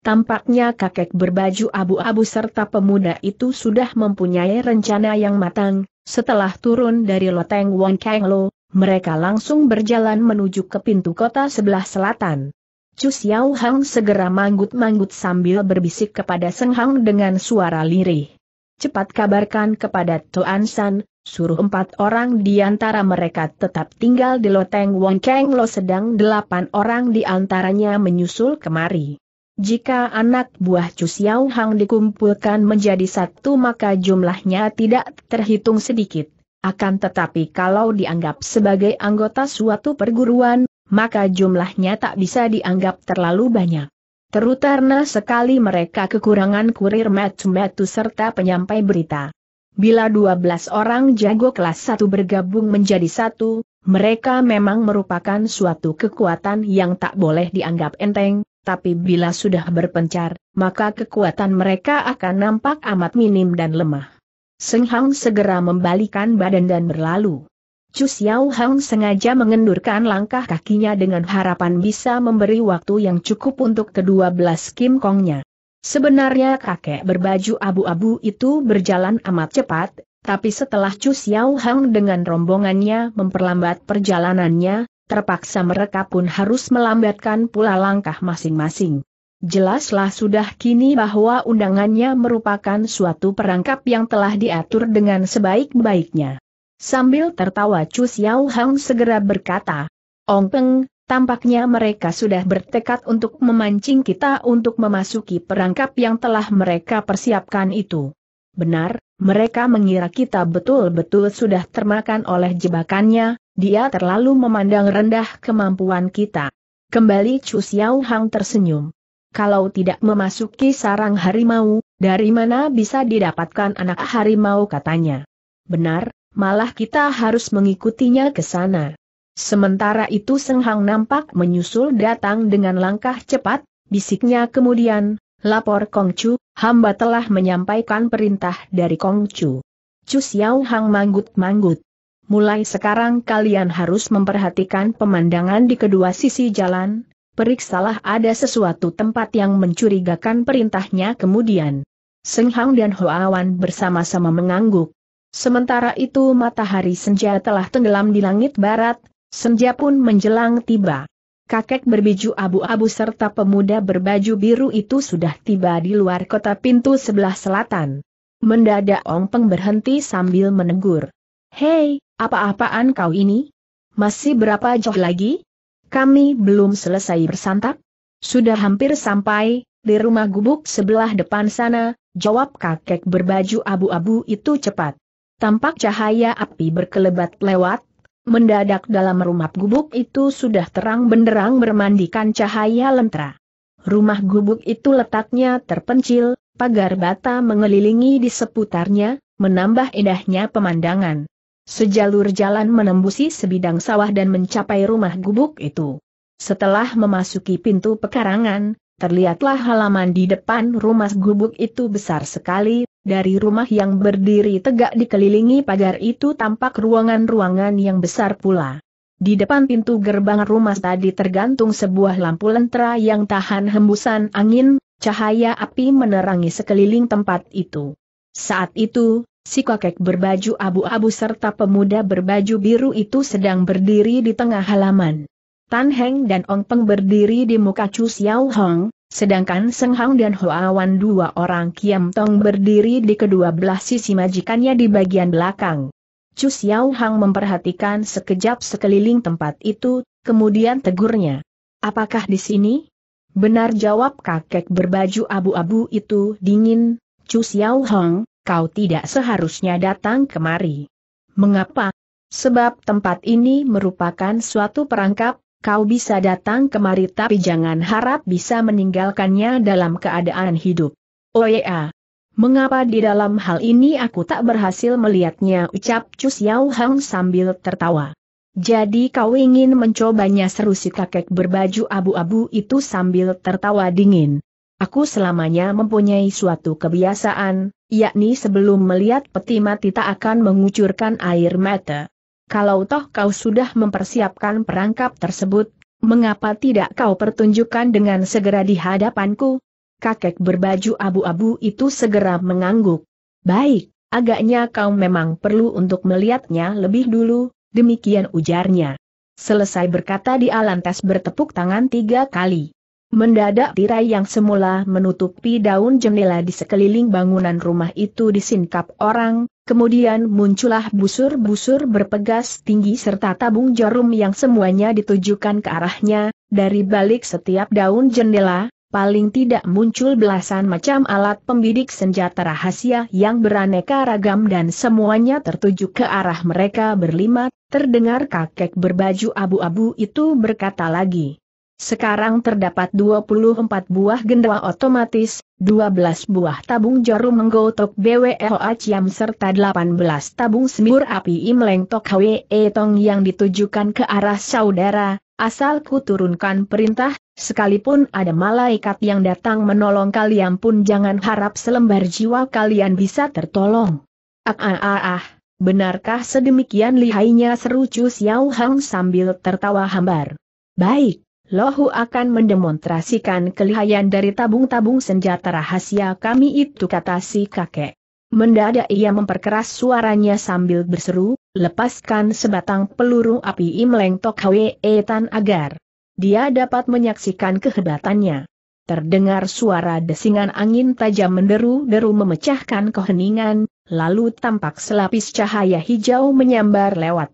Tampaknya kakek berbaju abu-abu serta pemuda itu sudah mempunyai rencana yang matang, setelah turun dari loteng Wong Kang Lo, mereka langsung berjalan menuju ke pintu kota sebelah selatan. Chu Xiao Hang segera manggut-manggut sambil berbisik kepada Seng Hang dengan suara lirih. Cepat kabarkan kepada Tuan San, suruh empat orang di antara mereka tetap tinggal di loteng Wong Kang Lo sedang delapan orang di antaranya menyusul kemari. Jika anak buah Chu Xiao Hang dikumpulkan menjadi satu maka jumlahnya tidak terhitung sedikit. Akan tetapi kalau dianggap sebagai anggota suatu perguruan, maka jumlahnya tak bisa dianggap terlalu banyak. Terutama sekali mereka kekurangan kurir metu-metu serta penyampai berita. Bila 12 orang jago kelas 1 bergabung menjadi satu, mereka memang merupakan suatu kekuatan yang tak boleh dianggap enteng, tapi bila sudah berpencar, maka kekuatan mereka akan nampak amat minim dan lemah. Seng Hang segera membalikan badan dan berlalu. Chu Xiao Hang sengaja mengendurkan langkah kakinya dengan harapan bisa memberi waktu yang cukup untuk kedua belas Kim Kongnya. Sebenarnya kakek berbaju abu-abu itu berjalan amat cepat, tapi setelah Chu Xiao Hang dengan rombongannya memperlambat perjalanannya, Terpaksa mereka pun harus melambatkan pula langkah masing-masing. Jelaslah sudah kini bahwa undangannya merupakan suatu perangkap yang telah diatur dengan sebaik-baiknya. Sambil tertawa Chu Xiao Hang segera berkata, Ong Peng, tampaknya mereka sudah bertekad untuk memancing kita untuk memasuki perangkap yang telah mereka persiapkan itu. Benar, mereka mengira kita betul-betul sudah termakan oleh jebakannya, dia terlalu memandang rendah kemampuan kita. Kembali Chu Xiao Hang tersenyum. Kalau tidak memasuki sarang harimau, dari mana bisa didapatkan anak harimau katanya. Benar, malah kita harus mengikutinya ke sana. Sementara itu Seng Hang nampak menyusul datang dengan langkah cepat, bisiknya kemudian, lapor Kong Chu, hamba telah menyampaikan perintah dari Kong Chu. Chu Xiao Hang manggut-manggut mulai sekarang kalian harus memperhatikan pemandangan di kedua sisi jalan, periksalah ada sesuatu tempat yang mencurigakan perintahnya kemudian. Seng Hang dan Hoawan bersama-sama mengangguk. Sementara itu matahari senja telah tenggelam di langit barat, senja pun menjelang tiba. Kakek berbiju abu-abu serta pemuda berbaju biru itu sudah tiba di luar kota pintu sebelah selatan. Mendadak Ong Peng berhenti sambil menegur. Hei, apa-apaan kau ini? Masih berapa jauh lagi? Kami belum selesai bersantap? Sudah hampir sampai, di rumah gubuk sebelah depan sana, jawab kakek berbaju abu-abu itu cepat. Tampak cahaya api berkelebat lewat, mendadak dalam rumah gubuk itu sudah terang benderang bermandikan cahaya lentera. Rumah gubuk itu letaknya terpencil, pagar bata mengelilingi di seputarnya, menambah indahnya pemandangan. Sejalur jalan menembusi sebidang sawah dan mencapai rumah gubuk itu. Setelah memasuki pintu pekarangan, terlihatlah halaman di depan rumah gubuk itu besar sekali, dari rumah yang berdiri tegak dikelilingi pagar itu tampak ruangan-ruangan yang besar pula. Di depan pintu gerbang rumah tadi tergantung sebuah lampu lentera yang tahan hembusan angin, cahaya api menerangi sekeliling tempat itu. Saat itu, Si kakek berbaju abu-abu serta pemuda berbaju biru itu sedang berdiri di tengah halaman. Tan Heng dan Ong Peng berdiri di muka Chu Xiao Hong, sedangkan Seng Hang dan Hoa Wan dua orang Kiam Tong berdiri di kedua belah sisi majikannya di bagian belakang. Chu Xiao Hang memperhatikan sekejap sekeliling tempat itu, kemudian tegurnya. Apakah di sini? Benar jawab kakek berbaju abu-abu itu dingin, Chu Xiao Hong, kau tidak seharusnya datang kemari. Mengapa? Sebab tempat ini merupakan suatu perangkap, kau bisa datang kemari tapi jangan harap bisa meninggalkannya dalam keadaan hidup. Oh ya, mengapa di dalam hal ini aku tak berhasil melihatnya ucap Chu Xiao Hang sambil tertawa. Jadi kau ingin mencobanya seru si kakek berbaju abu-abu itu sambil tertawa dingin. Aku selamanya mempunyai suatu kebiasaan, yakni sebelum melihat peti mati tak akan mengucurkan air mata. Kalau toh kau sudah mempersiapkan perangkap tersebut, mengapa tidak kau pertunjukkan dengan segera di hadapanku? Kakek berbaju abu-abu itu segera mengangguk. Baik, agaknya kau memang perlu untuk melihatnya lebih dulu, demikian ujarnya. Selesai berkata di Alantas bertepuk tangan tiga kali. Mendadak tirai yang semula menutupi daun jendela di sekeliling bangunan rumah itu disingkap orang, kemudian muncullah busur-busur berpegas tinggi serta tabung jarum yang semuanya ditujukan ke arahnya, dari balik setiap daun jendela, paling tidak muncul belasan macam alat pembidik senjata rahasia yang beraneka ragam dan semuanya tertuju ke arah mereka berlima, terdengar kakek berbaju abu-abu itu berkata lagi. Sekarang terdapat 24 buah gendawa otomatis, 12 buah tabung jarum menggotok BWO Aciam serta 18 tabung semur api Imleng Tok Hwe e Tong yang ditujukan ke arah saudara, asal ku turunkan perintah, sekalipun ada malaikat yang datang menolong kalian pun jangan harap selembar jiwa kalian bisa tertolong. Ah ah ah ah, benarkah sedemikian lihainya seru Chu Xiao Hang sambil tertawa hambar. Baik. Lohu akan mendemonstrasikan kelihayan dari tabung-tabung senjata rahasia kami itu kata si kakek. Mendadak ia memperkeras suaranya sambil berseru, lepaskan sebatang peluru api Imleng Tok Hwe e Tan agar dia dapat menyaksikan kehebatannya. Terdengar suara desingan angin tajam menderu-deru memecahkan keheningan, lalu tampak selapis cahaya hijau menyambar lewat.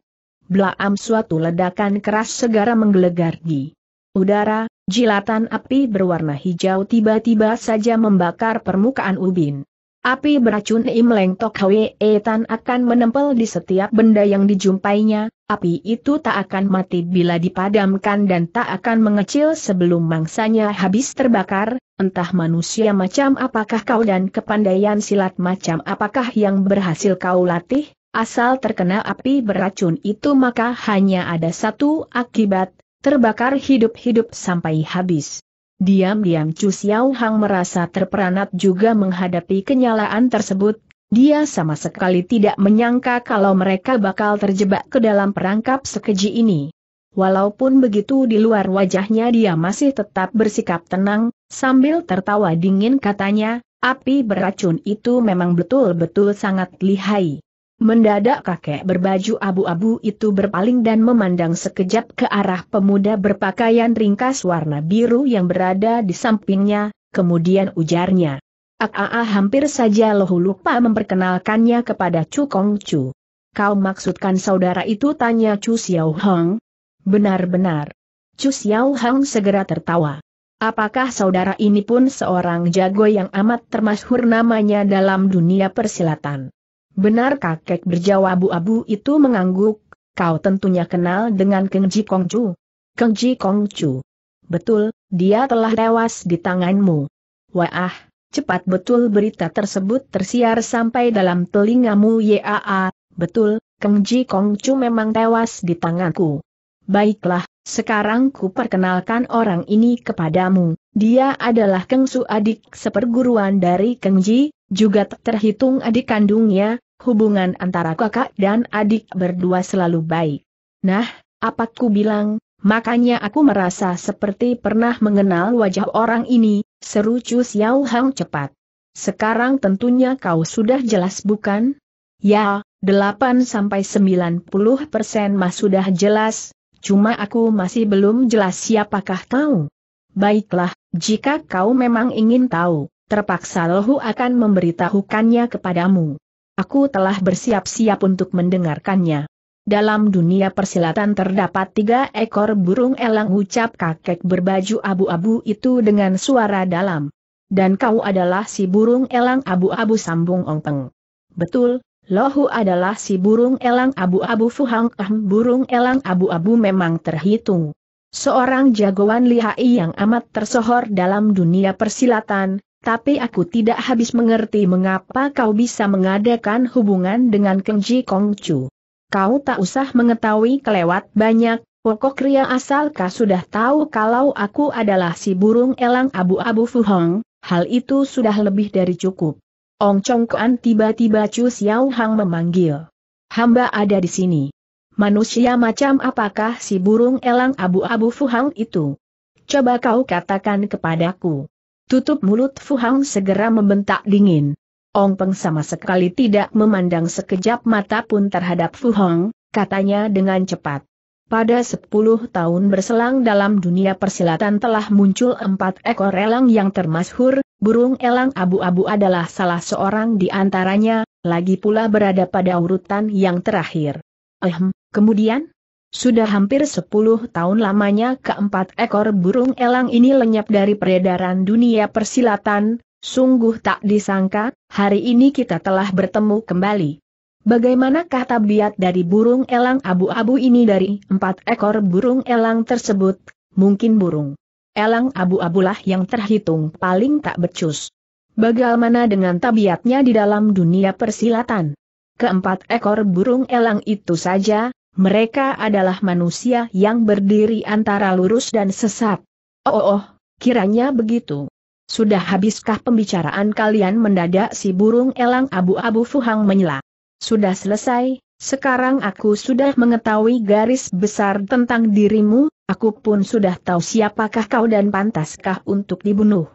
Blaam suatu ledakan keras segera menggelegar di Udara, jilatan api berwarna hijau tiba-tiba saja membakar permukaan ubin. Api beracun Imleng Tok Hwe akan menempel di setiap benda yang dijumpainya, api itu tak akan mati bila dipadamkan dan tak akan mengecil sebelum mangsanya habis terbakar, entah manusia macam apakah kau dan kepandaian silat macam apakah yang berhasil kau latih, asal terkena api beracun itu maka hanya ada satu akibat, terbakar hidup-hidup sampai habis. Diam-diam Chu Xiao Hang merasa terperanat juga menghadapi kenyalaan tersebut, dia sama sekali tidak menyangka kalau mereka bakal terjebak ke dalam perangkap sekeji ini. Walaupun begitu di luar wajahnya dia masih tetap bersikap tenang, sambil tertawa dingin katanya, api beracun itu memang betul-betul sangat lihai. Mendadak kakek berbaju abu-abu itu berpaling dan memandang sekejap ke arah pemuda berpakaian ringkas warna biru yang berada di sampingnya, kemudian ujarnya. Aa ah, ah, ah, hampir saja lohu lupa memperkenalkannya kepada Chu Kong Chu. Kau maksudkan saudara itu tanya Chu Xiao Hong? Benar-benar. Chu Xiao Hong segera tertawa. Apakah saudara ini pun seorang jago yang amat termasyhur namanya dalam dunia persilatan? Benar kakek berjawab abu-abu itu mengangguk, kau tentunya kenal dengan Keng Ji Kong Chu. Keng Ji Kong Chu. Betul, dia telah tewas di tanganmu. Wah, cepat betul berita tersebut tersiar sampai dalam telingamu Yaa, betul, Keng Ji Kong Chu memang tewas di tanganku. Baiklah, sekarang ku perkenalkan orang ini kepadamu, dia adalah Kengsu adik seperguruan dari Kengji, juga terhitung adik kandungnya, hubungan antara kakak dan adik berdua selalu baik. Nah, apa ku bilang, makanya aku merasa seperti pernah mengenal wajah orang ini, seru Chu Xiao Hang cepat. Sekarang tentunya kau sudah jelas bukan? Ya, 8-90% mah sudah jelas, cuma aku masih belum jelas siapakah kau. Baiklah, jika kau memang ingin tahu, terpaksa Lohu akan memberitahukannya kepadamu. Aku telah bersiap-siap untuk mendengarkannya. Dalam dunia persilatan terdapat tiga ekor burung elang ucap kakek berbaju abu-abu itu dengan suara dalam. Dan kau adalah si burung elang abu-abu sambung ongpeng. Betul, Lohu adalah si burung elang abu-abu Fuhang Ahm burung elang abu-abu memang terhitung. Seorang jagoan lihai yang amat tersohor dalam dunia persilatan, tapi aku tidak habis mengerti mengapa kau bisa mengadakan hubungan dengan Kengji Kongcu. Kau tak usah mengetahui kelewat banyak, Pokok Ria kau sudah tahu kalau aku adalah si burung elang abu-abu Fuhang, hal itu sudah lebih dari cukup. Ong Chong Kuan tiba-tiba Chu Xiao Hang memanggil. Hamba ada di sini. Manusia macam apakah si burung elang abu-abu Fuhang itu? Coba kau katakan kepadaku. Tutup mulut Fuhang segera membentak dingin. Ong Peng sama sekali tidak memandang sekejap mata pun terhadap Fuhang, katanya dengan cepat. Pada 10 tahun berselang dalam dunia persilatan telah muncul empat ekor elang yang termasyhur, Burung elang abu-abu adalah salah seorang di antaranya, lagi pula berada pada urutan yang terakhir. Ehm, kemudian? Sudah hampir 10 tahun lamanya keempat ekor burung elang ini lenyap dari peredaran dunia persilatan, sungguh tak disangka, hari ini kita telah bertemu kembali. Bagaimanakah tabiat dari burung elang abu-abu ini dari empat ekor burung elang tersebut? Mungkin burung Elang abu-abulah yang terhitung paling tak becus. Bagaimana dengan tabiatnya di dalam dunia persilatan? Keempat ekor burung elang itu saja, mereka adalah manusia yang berdiri antara lurus dan sesat. Oh, oh, oh kiranya begitu. Sudah habiskah pembicaraan kalian mendadak si burung elang abu-abu Fuhang menyela? Sudah selesai, sekarang aku sudah mengetahui garis besar tentang dirimu, aku pun sudah tahu siapakah kau dan pantaskah untuk dibunuh.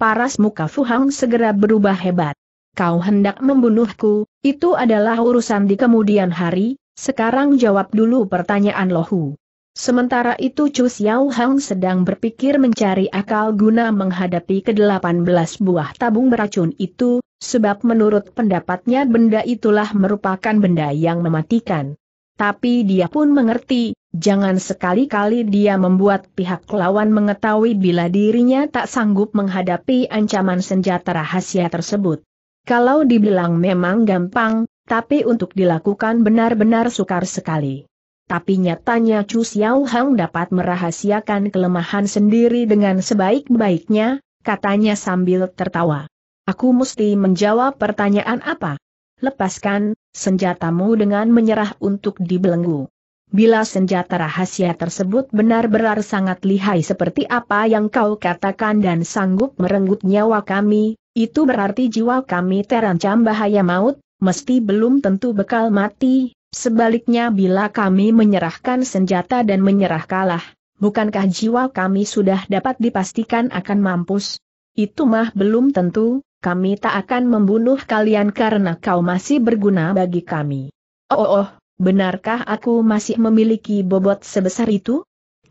Paras muka Fuhang segera berubah hebat. Kau hendak membunuhku, itu adalah urusan di kemudian hari, sekarang jawab dulu pertanyaan Lohu. Sementara itu Chu Xiao Hang sedang berpikir mencari akal guna menghadapi ke-18 buah tabung beracun itu, Sebab menurut pendapatnya benda itulah merupakan benda yang mematikan. Tapi dia pun mengerti, jangan sekali-kali dia membuat pihak lawan mengetahui bila dirinya tak sanggup menghadapi ancaman senjata rahasia tersebut. Kalau dibilang memang gampang, tapi untuk dilakukan benar-benar sukar sekali. Tapi nyatanya Chu Xiao Hang dapat merahasiakan kelemahan sendiri dengan sebaik-baiknya, katanya sambil tertawa. Aku mesti menjawab pertanyaan apa? Lepaskan, senjatamu dengan menyerah untuk dibelenggu. Bila senjata rahasia tersebut benar-benar sangat lihai seperti apa yang kau katakan dan sanggup merenggut nyawa kami, itu berarti jiwa kami terancam bahaya maut, mesti belum tentu bekal mati, sebaliknya bila kami menyerahkan senjata dan menyerah kalah, bukankah jiwa kami sudah dapat dipastikan akan mampus? Itu mah belum tentu, kami tak akan membunuh kalian karena kau masih berguna bagi kami. Oh, oh, oh, benarkah aku masih memiliki bobot sebesar itu?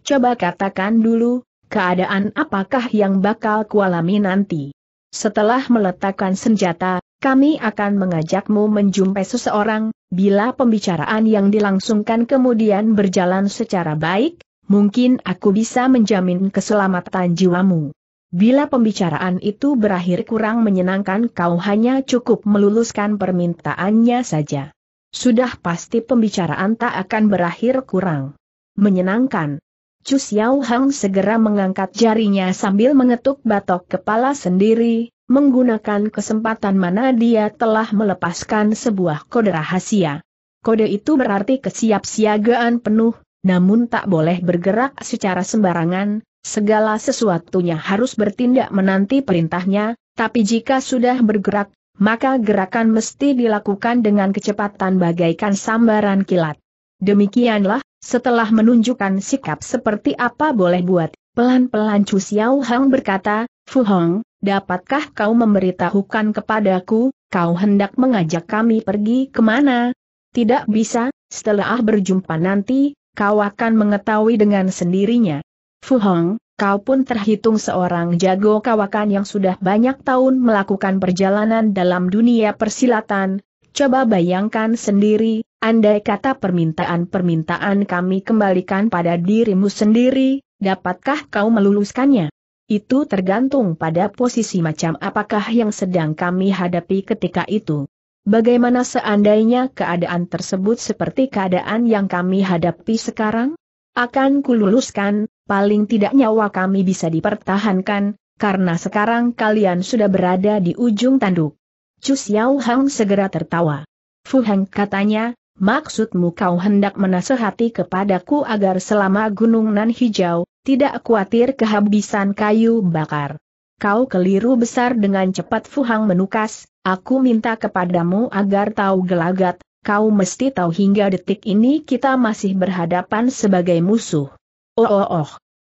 Coba katakan dulu, keadaan apakah yang bakal kualami nanti? Setelah meletakkan senjata, kami akan mengajakmu menjumpai seseorang, bila pembicaraan yang dilangsungkan kemudian berjalan secara baik, mungkin aku bisa menjamin keselamatan jiwamu. Bila pembicaraan itu berakhir kurang menyenangkan kau hanya cukup meluluskan permintaannya saja. Sudah pasti pembicaraan tak akan berakhir kurang menyenangkan. Chu Xiao Hang segera mengangkat jarinya sambil mengetuk batok kepala sendiri, menggunakan kesempatan mana dia telah melepaskan sebuah kode rahasia. Kode itu berarti kesiapsiagaan penuh, namun tak boleh bergerak secara sembarangan, Segala sesuatunya harus bertindak menanti perintahnya, tapi jika sudah bergerak, maka gerakan mesti dilakukan dengan kecepatan bagaikan sambaran kilat. Demikianlah, setelah menunjukkan sikap seperti apa boleh buat, pelan-pelan Chu Xiao Hang berkata, Fu Hong, dapatkah kau memberitahukan kepadaku, kau hendak mengajak kami pergi kemana? Tidak bisa, setelah berjumpa nanti, kau akan mengetahui dengan sendirinya. Fu Hong, kau pun terhitung seorang jago kawakan yang sudah banyak tahun melakukan perjalanan dalam dunia persilatan, coba bayangkan sendiri, andai kata permintaan-permintaan kami kembalikan pada dirimu sendiri, dapatkah kau meluluskannya? Itu tergantung pada posisi macam apakah yang sedang kami hadapi ketika itu. Bagaimana seandainya keadaan tersebut seperti keadaan yang kami hadapi sekarang? Akan kululuskan, paling tidak nyawa kami bisa dipertahankan, karena sekarang kalian sudah berada di ujung tanduk. Chu Xiao Hang segera tertawa. Fu Hang katanya, maksudmu kau hendak menasehati kepadaku agar selama gunung nan hijau, tidak khawatir kehabisan kayu bakar. Kau keliru besar dengan cepat Fu Hang menukas, aku minta kepadamu agar tahu gelagat, kau mesti tahu hingga detik ini kita masih berhadapan sebagai musuh. Oh oh oh.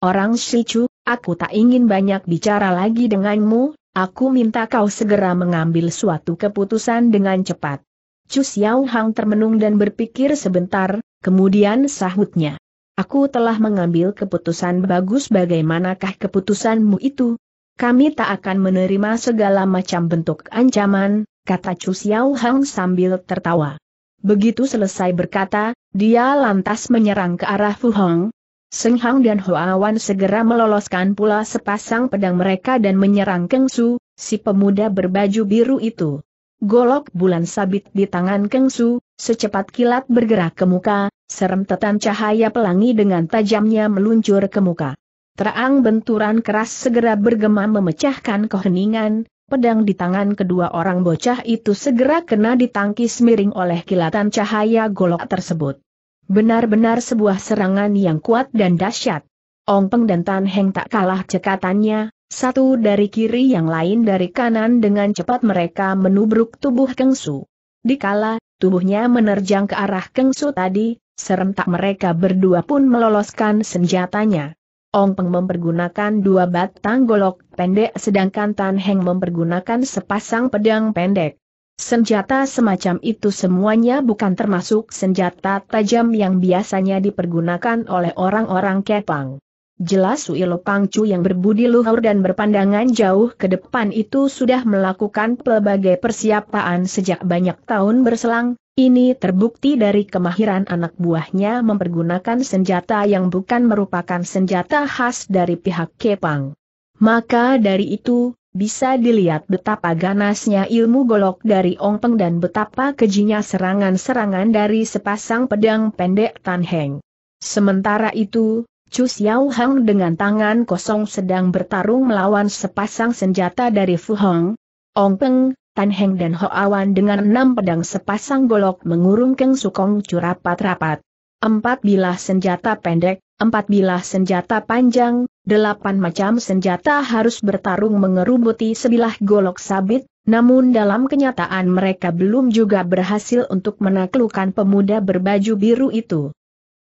Orang Shichu, aku tak ingin banyak bicara lagi denganmu, aku minta kau segera mengambil suatu keputusan dengan cepat. Chu Xiao Hang termenung dan berpikir sebentar, kemudian sahutnya. Aku telah mengambil keputusan bagus bagaimanakah keputusanmu itu? Kami tak akan menerima segala macam bentuk ancaman, kata Chu Xiao Hang sambil tertawa. Begitu selesai berkata, dia lantas menyerang ke arah Fu Hong, Seng Hang dan Hoa Wan segera meloloskan pula sepasang pedang mereka dan menyerang Keng Su, si pemuda berbaju biru itu. Golok bulan sabit di tangan Keng Su, secepat kilat bergerak ke muka, serem tetan cahaya pelangi dengan tajamnya meluncur ke muka. Terang benturan keras segera bergema memecahkan keheningan, pedang di tangan kedua orang bocah itu segera kena ditangkis miring oleh kilatan cahaya golok tersebut. Benar-benar sebuah serangan yang kuat dan dahsyat. Ong Peng dan Tan Heng tak kalah cekatannya, satu dari kiri yang lain dari kanan dengan cepat mereka menubruk tubuh Keng Su. Dikala, tubuhnya menerjang ke arah Keng Su tadi, serentak mereka berdua pun meloloskan senjatanya. Ong Peng mempergunakan dua batang golok pendek sedangkan Tan Heng mempergunakan sepasang pedang pendek. Senjata semacam itu semuanya bukan termasuk senjata tajam yang biasanya dipergunakan oleh orang-orang Kepang. Jelas Wilo Pangcu yang berbudi luhur dan berpandangan jauh ke depan itu sudah melakukan pelbagai persiapan sejak banyak tahun berselang, ini terbukti dari kemahiran anak buahnya mempergunakan senjata yang bukan merupakan senjata khas dari pihak Kepang. Maka dari itu, bisa dilihat betapa ganasnya ilmu golok dari Ong Peng dan betapa kejinya serangan-serangan dari sepasang pedang pendek Tan Heng. Sementara itu, Chu Xiao Hang dengan tangan kosong sedang bertarung melawan sepasang senjata dari Fu Hong, Ong Peng, Tan Heng dan Ho Awan dengan enam pedang sepasang golok mengurung Keng Sukong Chu rapat-rapat. Empat bilah senjata pendek, empat bilah senjata panjang, delapan macam senjata harus bertarung mengerubuti sebilah golok sabit, namun dalam kenyataan mereka belum juga berhasil untuk menaklukkan pemuda berbaju biru itu.